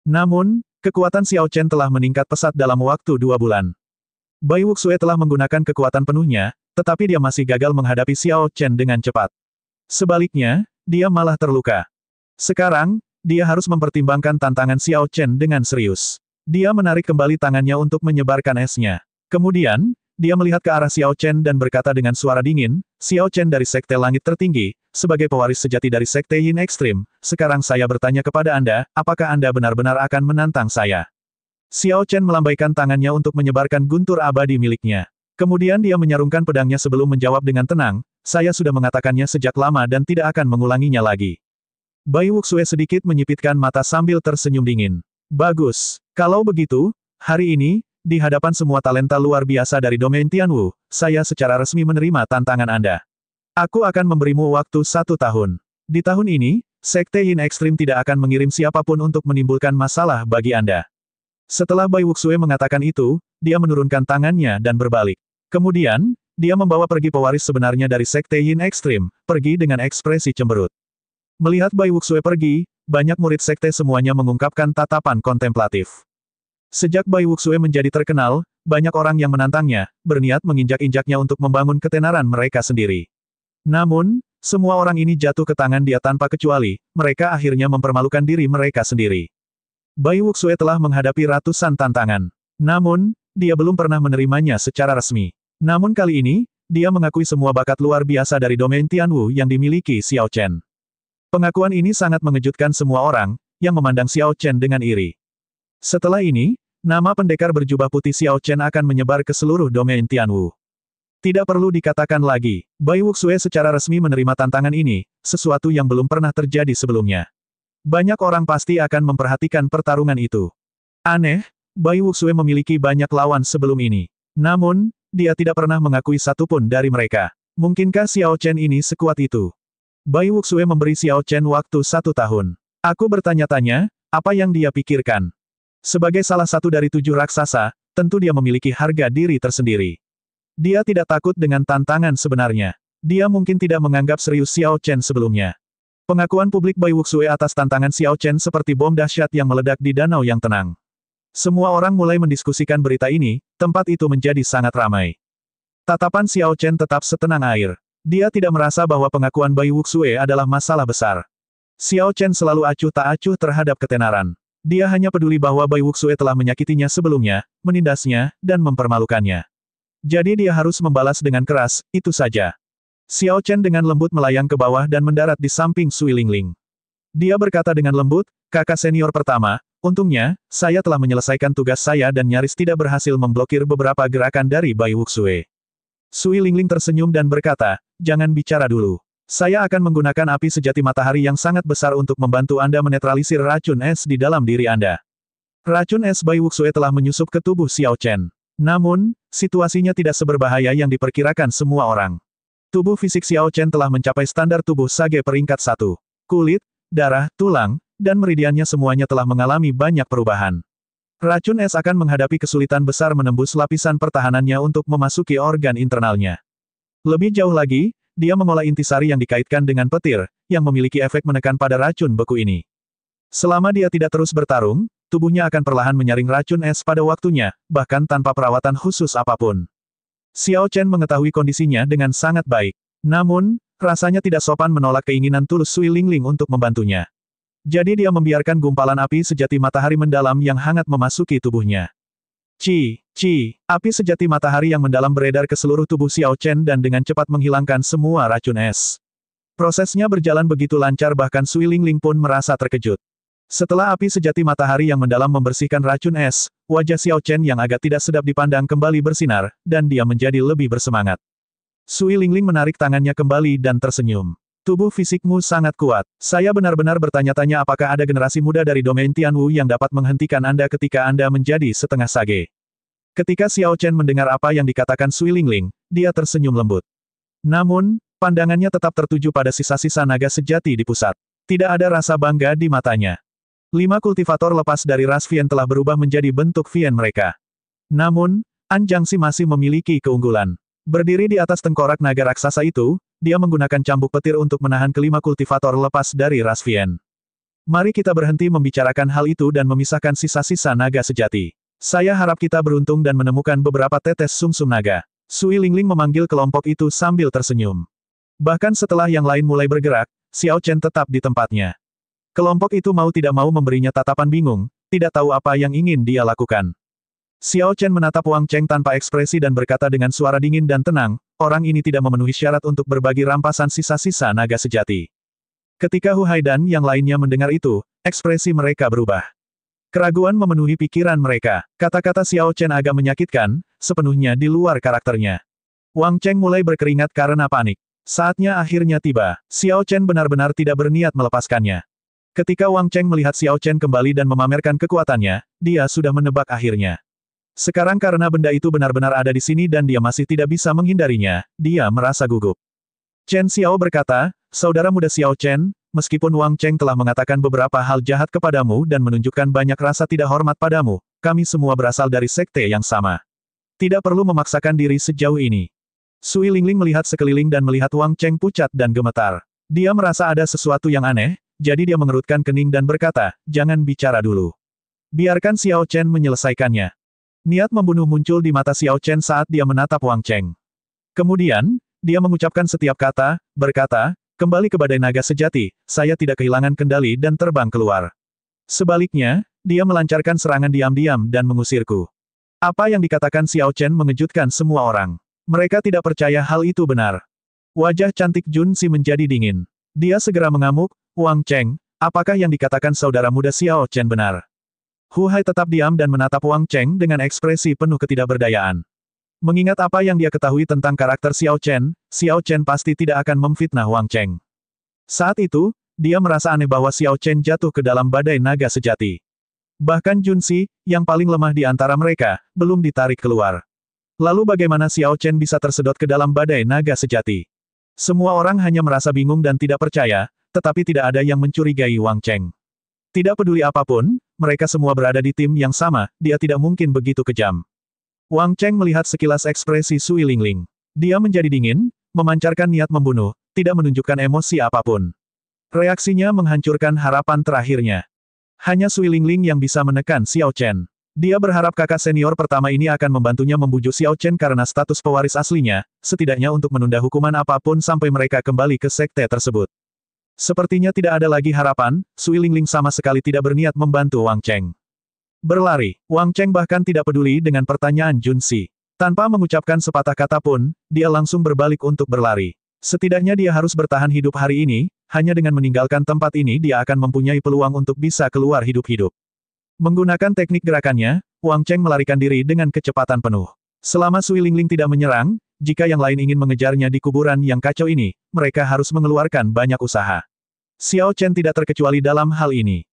Speaker 1: Namun, kekuatan Xiao Chen telah meningkat pesat dalam waktu dua bulan. Bai Wuxue telah menggunakan kekuatan penuhnya, tetapi dia masih gagal menghadapi Xiao Chen dengan cepat. Sebaliknya, dia malah terluka. Sekarang, dia harus mempertimbangkan tantangan Xiao Chen dengan serius. Dia menarik kembali tangannya untuk menyebarkan esnya. Kemudian, dia melihat ke arah Xiao Chen dan berkata dengan suara dingin, Xiao Chen dari Sekte Langit Tertinggi, sebagai pewaris sejati dari Sekte Yin Ekstrim, sekarang saya bertanya kepada Anda, apakah Anda benar-benar akan menantang saya? Xiao Chen melambaikan tangannya untuk menyebarkan guntur abadi miliknya. Kemudian dia menyarungkan pedangnya sebelum menjawab dengan tenang, saya sudah mengatakannya sejak lama dan tidak akan mengulanginya lagi. Bai Wuxue sedikit menyipitkan mata sambil tersenyum dingin. Bagus. Kalau begitu, hari ini, di hadapan semua talenta luar biasa dari domain Tianwu, saya secara resmi menerima tantangan Anda. Aku akan memberimu waktu satu tahun. Di tahun ini, Sekte Yin Ekstrim tidak akan mengirim siapapun untuk menimbulkan masalah bagi Anda. Setelah Bai Wuxue mengatakan itu, dia menurunkan tangannya dan berbalik. Kemudian, dia membawa pergi pewaris sebenarnya dari Sekte Yin Ekstrim, pergi dengan ekspresi cemberut. Melihat Bai Wuxue pergi, banyak murid sekte semuanya mengungkapkan tatapan kontemplatif. Sejak Bai Wuxue menjadi terkenal, banyak orang yang menantangnya, berniat menginjak-injaknya untuk membangun ketenaran mereka sendiri. Namun, semua orang ini jatuh ke tangan dia tanpa kecuali, mereka akhirnya mempermalukan diri mereka sendiri. Bai Wuxue telah menghadapi ratusan tantangan. Namun, dia belum pernah menerimanya secara resmi. Namun kali ini, dia mengakui semua bakat luar biasa dari domain Tianwu yang dimiliki Xiao Chen. Pengakuan ini sangat mengejutkan semua orang, yang memandang Xiao Chen dengan iri. Setelah ini, Nama pendekar berjubah putih Xiao Chen akan menyebar ke seluruh domain Tianwu. Tidak perlu dikatakan lagi, Bai Wuxue secara resmi menerima tantangan ini, sesuatu yang belum pernah terjadi sebelumnya. Banyak orang pasti akan memperhatikan pertarungan itu. Aneh, Bai Wuxue memiliki banyak lawan sebelum ini. Namun, dia tidak pernah mengakui satupun dari mereka. Mungkinkah Xiao Chen ini sekuat itu? Bai Wuxue memberi Xiao Chen waktu satu tahun. Aku bertanya-tanya, apa yang dia pikirkan? Sebagai salah satu dari tujuh raksasa, tentu dia memiliki harga diri tersendiri. Dia tidak takut dengan tantangan sebenarnya. Dia mungkin tidak menganggap serius Xiao Chen sebelumnya. Pengakuan publik Bai Wuxue atas tantangan Xiao Chen seperti bom dahsyat yang meledak di danau yang tenang. Semua orang mulai mendiskusikan berita ini, tempat itu menjadi sangat ramai. Tatapan Xiao Chen tetap setenang air. Dia tidak merasa bahwa pengakuan Bai Wuxue adalah masalah besar. Xiao Chen selalu acuh tak acuh terhadap ketenaran. Dia hanya peduli bahwa Bai Wuxue telah menyakitinya sebelumnya, menindasnya, dan mempermalukannya. Jadi dia harus membalas dengan keras, itu saja. Xiao Chen dengan lembut melayang ke bawah dan mendarat di samping Sui Lingling. Dia berkata dengan lembut, kakak senior pertama, untungnya, saya telah menyelesaikan tugas saya dan nyaris tidak berhasil memblokir beberapa gerakan dari Bai Wuxue. Sui Lingling tersenyum dan berkata, jangan bicara dulu. Saya akan menggunakan api sejati matahari yang sangat besar untuk membantu Anda menetralisir racun es di dalam diri Anda. Racun es Bai Wuxue telah menyusup ke tubuh Xiao Chen. Namun, situasinya tidak seberbahaya yang diperkirakan semua orang. Tubuh fisik Xiao Chen telah mencapai standar tubuh Sage peringkat satu. Kulit, darah, tulang, dan meridiannya semuanya telah mengalami banyak perubahan. Racun es akan menghadapi kesulitan besar menembus lapisan pertahanannya untuk memasuki organ internalnya. Lebih jauh lagi, dia mengolah intisari yang dikaitkan dengan petir, yang memiliki efek menekan pada racun beku ini. Selama dia tidak terus bertarung, tubuhnya akan perlahan menyaring racun es pada waktunya, bahkan tanpa perawatan khusus apapun. Xiao Chen mengetahui kondisinya dengan sangat baik. Namun, rasanya tidak sopan menolak keinginan tulus Sui Lingling untuk membantunya. Jadi dia membiarkan gumpalan api sejati matahari mendalam yang hangat memasuki tubuhnya. Ci, ci, api sejati matahari yang mendalam beredar ke seluruh tubuh Xiao Chen dan dengan cepat menghilangkan semua racun es. Prosesnya berjalan begitu lancar bahkan Sui Ling Ling pun merasa terkejut. Setelah api sejati matahari yang mendalam membersihkan racun es, wajah Xiao Chen yang agak tidak sedap dipandang kembali bersinar, dan dia menjadi lebih bersemangat. Sui Lingling menarik tangannya kembali dan tersenyum. Tubuh fisikmu sangat kuat. Saya benar-benar bertanya-tanya apakah ada generasi muda dari domain Tianwu yang dapat menghentikan Anda ketika Anda menjadi setengah sage. Ketika Xiao Chen mendengar apa yang dikatakan Sui Lingling, dia tersenyum lembut. Namun, pandangannya tetap tertuju pada sisa-sisa naga sejati di pusat. Tidak ada rasa bangga di matanya. Lima kultivator lepas dari ras Vien telah berubah menjadi bentuk Vien mereka. Namun, Anjangsi masih memiliki keunggulan. Berdiri di atas tengkorak naga raksasa itu, dia menggunakan cambuk petir untuk menahan kelima kultivator lepas dari Rasvien. Mari kita berhenti membicarakan hal itu dan memisahkan sisa-sisa naga sejati. Saya harap kita beruntung dan menemukan beberapa tetes sumsum -sum naga. Sui Lingling memanggil kelompok itu sambil tersenyum. Bahkan setelah yang lain mulai bergerak, Xiao Chen tetap di tempatnya. Kelompok itu mau tidak mau memberinya tatapan bingung, tidak tahu apa yang ingin dia lakukan. Xiao Chen menatap Wang Cheng tanpa ekspresi dan berkata dengan suara dingin dan tenang, orang ini tidak memenuhi syarat untuk berbagi rampasan sisa-sisa naga sejati. Ketika Hu Hai dan yang lainnya mendengar itu, ekspresi mereka berubah. Keraguan memenuhi pikiran mereka. Kata-kata Xiao Chen agak menyakitkan, sepenuhnya di luar karakternya. Wang Cheng mulai berkeringat karena panik. Saatnya akhirnya tiba, Xiao Chen benar-benar tidak berniat melepaskannya. Ketika Wang Cheng melihat Xiao Chen kembali dan memamerkan kekuatannya, dia sudah menebak akhirnya. Sekarang karena benda itu benar-benar ada di sini dan dia masih tidak bisa menghindarinya, dia merasa gugup. Chen Xiao berkata, Saudara muda Xiao Chen, meskipun Wang Cheng telah mengatakan beberapa hal jahat kepadamu dan menunjukkan banyak rasa tidak hormat padamu, kami semua berasal dari sekte yang sama. Tidak perlu memaksakan diri sejauh ini. Sui Lingling melihat sekeliling dan melihat Wang Cheng pucat dan gemetar. Dia merasa ada sesuatu yang aneh, jadi dia mengerutkan kening dan berkata, jangan bicara dulu. Biarkan Xiao Chen menyelesaikannya. Niat membunuh muncul di mata Xiao Chen saat dia menatap Wang Cheng. Kemudian, dia mengucapkan setiap kata, berkata, kembali ke badai naga sejati, saya tidak kehilangan kendali dan terbang keluar. Sebaliknya, dia melancarkan serangan diam-diam dan mengusirku. Apa yang dikatakan Xiao Chen mengejutkan semua orang. Mereka tidak percaya hal itu benar. Wajah cantik Jun Si menjadi dingin. Dia segera mengamuk, Wang Cheng, apakah yang dikatakan saudara muda Xiao Chen benar? Hu Hai tetap diam dan menatap Wang Cheng dengan ekspresi penuh ketidakberdayaan. Mengingat apa yang dia ketahui tentang karakter Xiao Chen, Xiao Chen pasti tidak akan memfitnah Wang Cheng. Saat itu, dia merasa aneh bahwa Xiao Chen jatuh ke dalam badai naga sejati. Bahkan Jun Xi, yang paling lemah di antara mereka, belum ditarik keluar. Lalu bagaimana Xiao Chen bisa tersedot ke dalam badai naga sejati? Semua orang hanya merasa bingung dan tidak percaya, tetapi tidak ada yang mencurigai Wang Cheng. Tidak peduli apapun, mereka semua berada di tim yang sama, dia tidak mungkin begitu kejam. Wang Cheng melihat sekilas ekspresi Sui Lingling. Dia menjadi dingin, memancarkan niat membunuh, tidak menunjukkan emosi apapun. Reaksinya menghancurkan harapan terakhirnya. Hanya Sui Lingling yang bisa menekan Xiao Chen. Dia berharap kakak senior pertama ini akan membantunya membujuk Xiao Chen karena status pewaris aslinya, setidaknya untuk menunda hukuman apapun sampai mereka kembali ke sekte tersebut. Sepertinya tidak ada lagi harapan, Sui Lingling sama sekali tidak berniat membantu Wang Cheng. Berlari, Wang Cheng bahkan tidak peduli dengan pertanyaan Jun Si. Tanpa mengucapkan sepatah kata pun, dia langsung berbalik untuk berlari. Setidaknya dia harus bertahan hidup hari ini, hanya dengan meninggalkan tempat ini dia akan mempunyai peluang untuk bisa keluar hidup-hidup. Menggunakan teknik gerakannya, Wang Cheng melarikan diri dengan kecepatan penuh. Selama Sui Lingling tidak menyerang, jika yang lain ingin mengejarnya di kuburan yang kacau ini, mereka harus mengeluarkan banyak usaha. Xiao Chen tidak terkecuali dalam hal ini.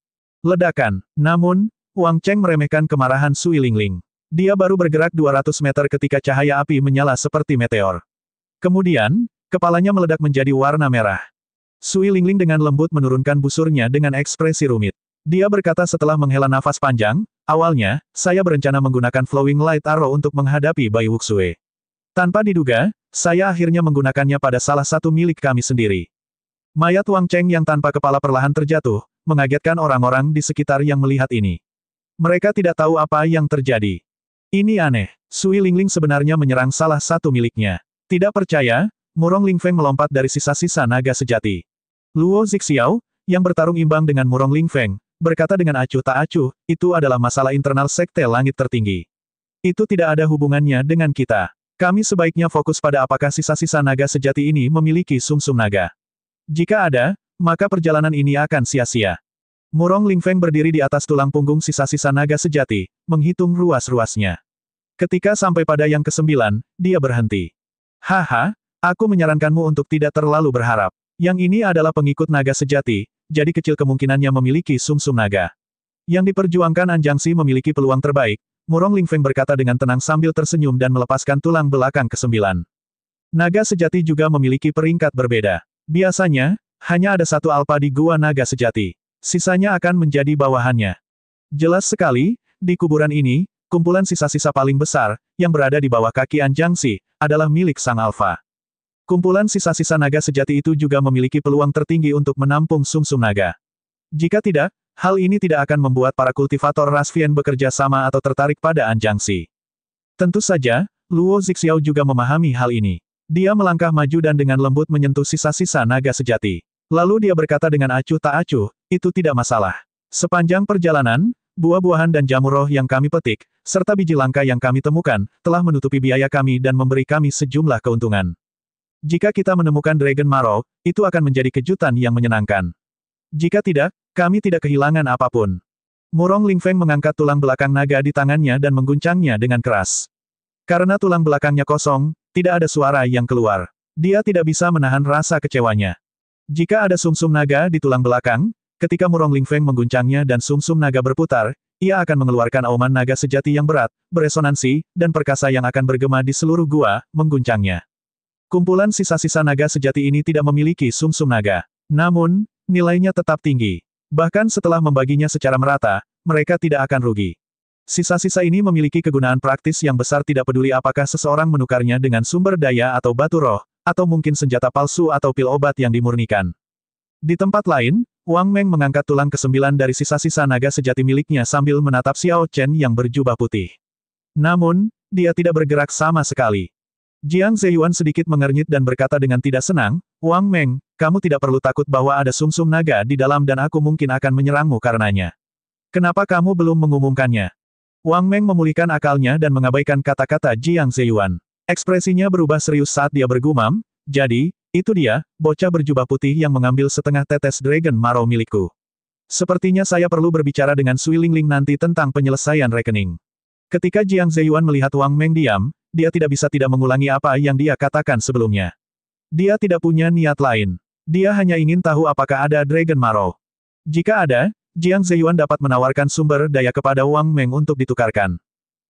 Speaker 1: Ledakan. Namun, Wang Cheng meremehkan kemarahan Sui Lingling. Dia baru bergerak 200 meter ketika cahaya api menyala seperti meteor. Kemudian, kepalanya meledak menjadi warna merah. Sui Lingling dengan lembut menurunkan busurnya dengan ekspresi rumit. Dia berkata setelah menghela nafas panjang, awalnya, saya berencana menggunakan Flowing Light Arrow untuk menghadapi Bai Wuxue. Tanpa diduga, saya akhirnya menggunakannya pada salah satu milik kami sendiri. Mayat Wang Cheng yang tanpa kepala perlahan terjatuh, mengagetkan orang-orang di sekitar yang melihat ini. Mereka tidak tahu apa yang terjadi. Ini aneh, Sui Lingling sebenarnya menyerang salah satu miliknya. Tidak percaya, Murong Lingfeng melompat dari sisa-sisa naga sejati. Luo Zixiao, yang bertarung imbang dengan Murong Lingfeng, berkata dengan acuh tak acuh, itu adalah masalah internal sekte langit tertinggi. Itu tidak ada hubungannya dengan kita. Kami sebaiknya fokus pada apakah sisa-sisa naga sejati ini memiliki sumsum -sum naga. Jika ada, maka perjalanan ini akan sia-sia. Murong Lingfeng berdiri di atas tulang punggung sisa-sisa naga sejati, menghitung ruas-ruasnya. Ketika sampai pada yang kesembilan, dia berhenti. Haha, aku menyarankanmu untuk tidak terlalu berharap. Yang ini adalah pengikut naga sejati, jadi kecil kemungkinannya memiliki sumsum -sum naga. Yang diperjuangkan Anjangsi memiliki peluang terbaik, Murong Lingfeng berkata dengan tenang sambil tersenyum dan melepaskan tulang belakang kesembilan. Naga sejati juga memiliki peringkat berbeda. Biasanya, hanya ada satu alpa di gua naga sejati. Sisanya akan menjadi bawahannya. Jelas sekali, di kuburan ini, kumpulan sisa-sisa paling besar, yang berada di bawah kaki Anjangsi, adalah milik sang alfa. Kumpulan sisa-sisa naga sejati itu juga memiliki peluang tertinggi untuk menampung sumsum -sum naga. Jika tidak, Hal ini tidak akan membuat para kultivator Rasvian bekerja sama atau tertarik pada Anjangsi. Tentu saja, Luo Zixiao juga memahami hal ini. Dia melangkah maju dan dengan lembut menyentuh sisa-sisa naga sejati. Lalu dia berkata dengan acuh tak acuh, itu tidak masalah. Sepanjang perjalanan, buah-buahan dan jamur roh yang kami petik, serta biji langka yang kami temukan, telah menutupi biaya kami dan memberi kami sejumlah keuntungan. Jika kita menemukan Dragon Marrow, itu akan menjadi kejutan yang menyenangkan. Jika tidak, kami tidak kehilangan apapun. Murong Lingfeng mengangkat tulang belakang naga di tangannya dan mengguncangnya dengan keras. Karena tulang belakangnya kosong, tidak ada suara yang keluar. Dia tidak bisa menahan rasa kecewanya. Jika ada sumsum -sum naga di tulang belakang, ketika Murong Lingfeng mengguncangnya dan sumsum -sum naga berputar, ia akan mengeluarkan auman naga sejati yang berat, beresonansi, dan perkasa yang akan bergema di seluruh gua, mengguncangnya. Kumpulan sisa-sisa naga sejati ini tidak memiliki sumsum -sum naga. Namun, nilainya tetap tinggi. Bahkan setelah membaginya secara merata, mereka tidak akan rugi. Sisa-sisa ini memiliki kegunaan praktis yang besar tidak peduli apakah seseorang menukarnya dengan sumber daya atau batu roh, atau mungkin senjata palsu atau pil obat yang dimurnikan. Di tempat lain, Wang Meng mengangkat tulang kesembilan dari sisa-sisa naga sejati miliknya sambil menatap Xiao Chen yang berjubah putih. Namun, dia tidak bergerak sama sekali. Jiang Zeyuan sedikit mengernyit dan berkata dengan tidak senang, Wang Meng, kamu tidak perlu takut bahwa ada sumsum -sum naga di dalam dan aku mungkin akan menyerangmu karenanya. Kenapa kamu belum mengumumkannya? Wang Meng memulihkan akalnya dan mengabaikan kata-kata Jiang Zeyuan. Ekspresinya berubah serius saat dia bergumam, jadi, itu dia, bocah berjubah putih yang mengambil setengah tetes Dragon Maro milikku. Sepertinya saya perlu berbicara dengan Sui Ling nanti tentang penyelesaian rekening. Ketika Jiang Zeyuan melihat Wang Meng diam, dia tidak bisa tidak mengulangi apa yang dia katakan sebelumnya. Dia tidak punya niat lain. Dia hanya ingin tahu apakah ada Dragon Marrow. Jika ada, Jiang Zeyuan dapat menawarkan sumber daya kepada Wang Meng untuk ditukarkan.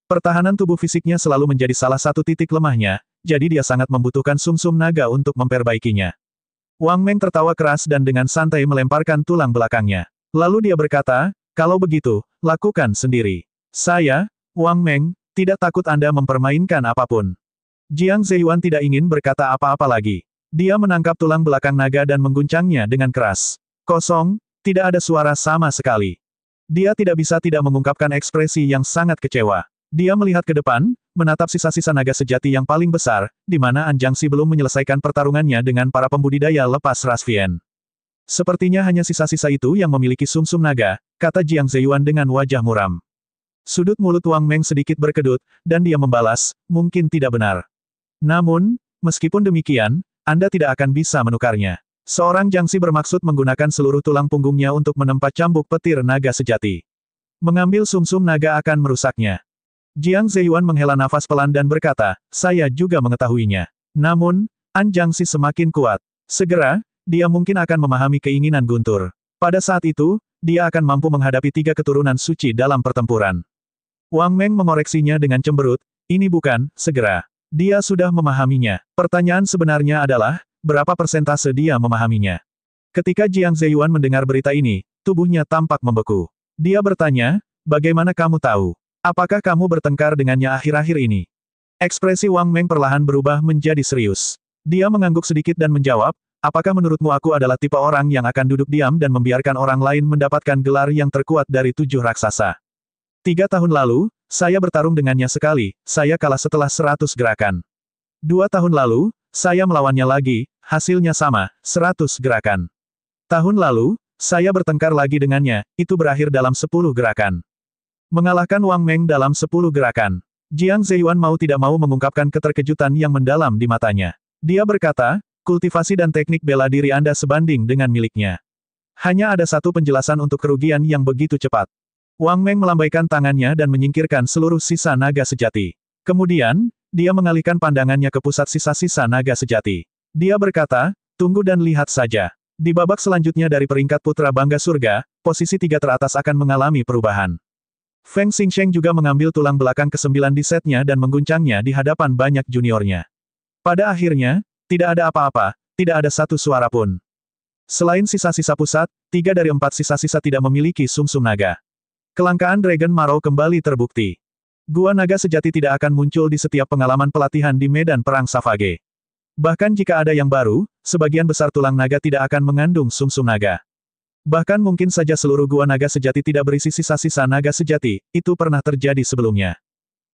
Speaker 1: Pertahanan tubuh fisiknya selalu menjadi salah satu titik lemahnya, jadi dia sangat membutuhkan sumsum -sum naga untuk memperbaikinya. Wang Meng tertawa keras dan dengan santai melemparkan tulang belakangnya. Lalu dia berkata, kalau begitu, lakukan sendiri. Saya, Wang Meng, tidak takut Anda mempermainkan apapun. Jiang Zeyuan tidak ingin berkata apa-apa lagi. Dia menangkap tulang belakang naga dan mengguncangnya dengan keras. Kosong, tidak ada suara sama sekali. Dia tidak bisa tidak mengungkapkan ekspresi yang sangat kecewa. Dia melihat ke depan, menatap sisa-sisa naga sejati yang paling besar, di mana Anjangsi belum menyelesaikan pertarungannya dengan para pembudidaya lepas Rasvien. Sepertinya hanya sisa-sisa itu yang memiliki sumsum -sum naga, kata Jiang Zeyuan dengan wajah muram. Sudut mulut Wang Meng sedikit berkedut, dan dia membalas, mungkin tidak benar. Namun, meskipun demikian, anda tidak akan bisa menukarnya. Seorang jangsi bermaksud menggunakan seluruh tulang punggungnya untuk menempa cambuk petir naga sejati. Mengambil sumsum -sum naga akan merusaknya. Jiang Zeyuan menghela nafas pelan dan berkata, saya juga mengetahuinya. Namun, An Jiangsi semakin kuat. Segera, dia mungkin akan memahami keinginan Guntur. Pada saat itu, dia akan mampu menghadapi tiga keturunan suci dalam pertempuran. Wang Meng mengoreksinya dengan cemberut, ini bukan, segera. Dia sudah memahaminya. Pertanyaan sebenarnya adalah, berapa persentase dia memahaminya? Ketika Jiang Zeyuan mendengar berita ini, tubuhnya tampak membeku. Dia bertanya, bagaimana kamu tahu? Apakah kamu bertengkar dengannya akhir-akhir ini? Ekspresi Wang Meng perlahan berubah menjadi serius. Dia mengangguk sedikit dan menjawab, apakah menurutmu aku adalah tipe orang yang akan duduk diam dan membiarkan orang lain mendapatkan gelar yang terkuat dari tujuh raksasa? Tiga tahun lalu, saya bertarung dengannya sekali, saya kalah setelah seratus gerakan. Dua tahun lalu, saya melawannya lagi, hasilnya sama, seratus gerakan. Tahun lalu, saya bertengkar lagi dengannya, itu berakhir dalam sepuluh gerakan. Mengalahkan Wang Meng dalam sepuluh gerakan. Jiang Zeyuan mau tidak mau mengungkapkan keterkejutan yang mendalam di matanya. Dia berkata, kultivasi dan teknik bela diri Anda sebanding dengan miliknya. Hanya ada satu penjelasan untuk kerugian yang begitu cepat. Wang Meng melambaikan tangannya dan menyingkirkan seluruh sisa naga sejati. Kemudian, dia mengalihkan pandangannya ke pusat sisa-sisa naga sejati. Dia berkata, tunggu dan lihat saja. Di babak selanjutnya dari peringkat putra bangga surga, posisi tiga teratas akan mengalami perubahan. Feng Xingsheng juga mengambil tulang belakang kesembilan di setnya dan mengguncangnya di hadapan banyak juniornya. Pada akhirnya, tidak ada apa-apa, tidak ada satu suara pun. Selain sisa-sisa pusat, tiga dari empat sisa-sisa tidak memiliki sumsum -sum naga. Kelangkaan Dragon Marrow kembali terbukti. Gua naga sejati tidak akan muncul di setiap pengalaman pelatihan di medan perang Savage. Bahkan jika ada yang baru, sebagian besar tulang naga tidak akan mengandung sumsum -sum naga. Bahkan mungkin saja seluruh gua naga sejati tidak berisi sisa-sisa naga sejati, itu pernah terjadi sebelumnya.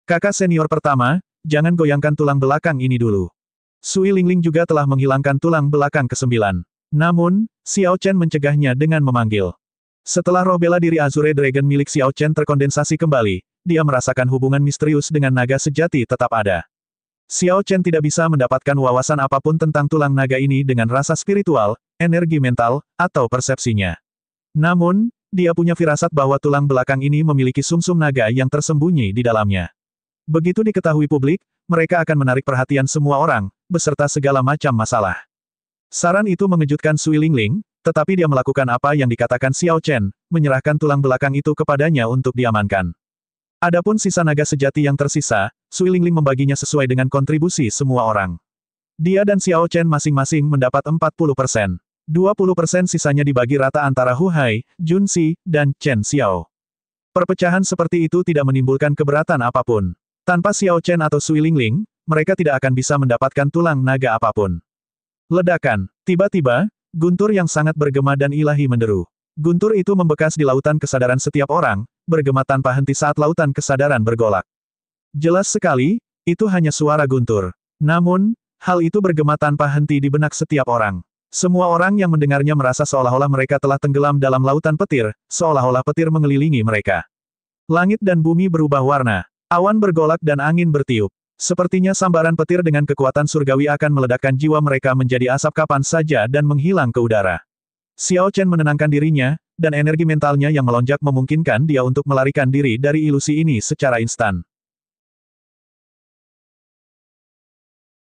Speaker 1: Kakak senior pertama, jangan goyangkan tulang belakang ini dulu. Sui Lingling juga telah menghilangkan tulang belakang kesembilan. Namun, Xiao Chen mencegahnya dengan memanggil. Setelah roh bela diri Azure Dragon milik Xiao Chen terkondensasi kembali, dia merasakan hubungan misterius dengan naga sejati tetap ada. Xiao Chen tidak bisa mendapatkan wawasan apapun tentang tulang naga ini dengan rasa spiritual, energi mental, atau persepsinya. Namun, dia punya firasat bahwa tulang belakang ini memiliki sumsum -sum naga yang tersembunyi di dalamnya. Begitu diketahui publik, mereka akan menarik perhatian semua orang, beserta segala macam masalah. Saran itu mengejutkan Sui Lingling, tetapi dia melakukan apa yang dikatakan Xiao Chen, menyerahkan tulang belakang itu kepadanya untuk diamankan. Adapun sisa naga sejati yang tersisa, Sui Lingling membaginya sesuai dengan kontribusi semua orang. Dia dan Xiao Chen masing-masing mendapat 40 persen. 20 persen sisanya dibagi rata antara Hu Hai, Jun Xi, dan Chen Xiao. Perpecahan seperti itu tidak menimbulkan keberatan apapun. Tanpa Xiao Chen atau Sui Lingling, mereka tidak akan bisa mendapatkan tulang naga apapun. Ledakan. Tiba-tiba, Guntur yang sangat bergema dan ilahi menderu. Guntur itu membekas di lautan kesadaran setiap orang, bergema tanpa henti saat lautan kesadaran bergolak. Jelas sekali, itu hanya suara guntur. Namun, hal itu bergema tanpa henti di benak setiap orang. Semua orang yang mendengarnya merasa seolah-olah mereka telah tenggelam dalam lautan petir, seolah-olah petir mengelilingi mereka. Langit dan bumi berubah warna, awan bergolak dan angin bertiup. Sepertinya sambaran petir dengan kekuatan surgawi akan meledakkan jiwa mereka menjadi asap kapan saja dan menghilang ke udara. Xiao Chen menenangkan dirinya, dan energi mentalnya yang melonjak memungkinkan dia untuk melarikan diri dari ilusi ini secara instan.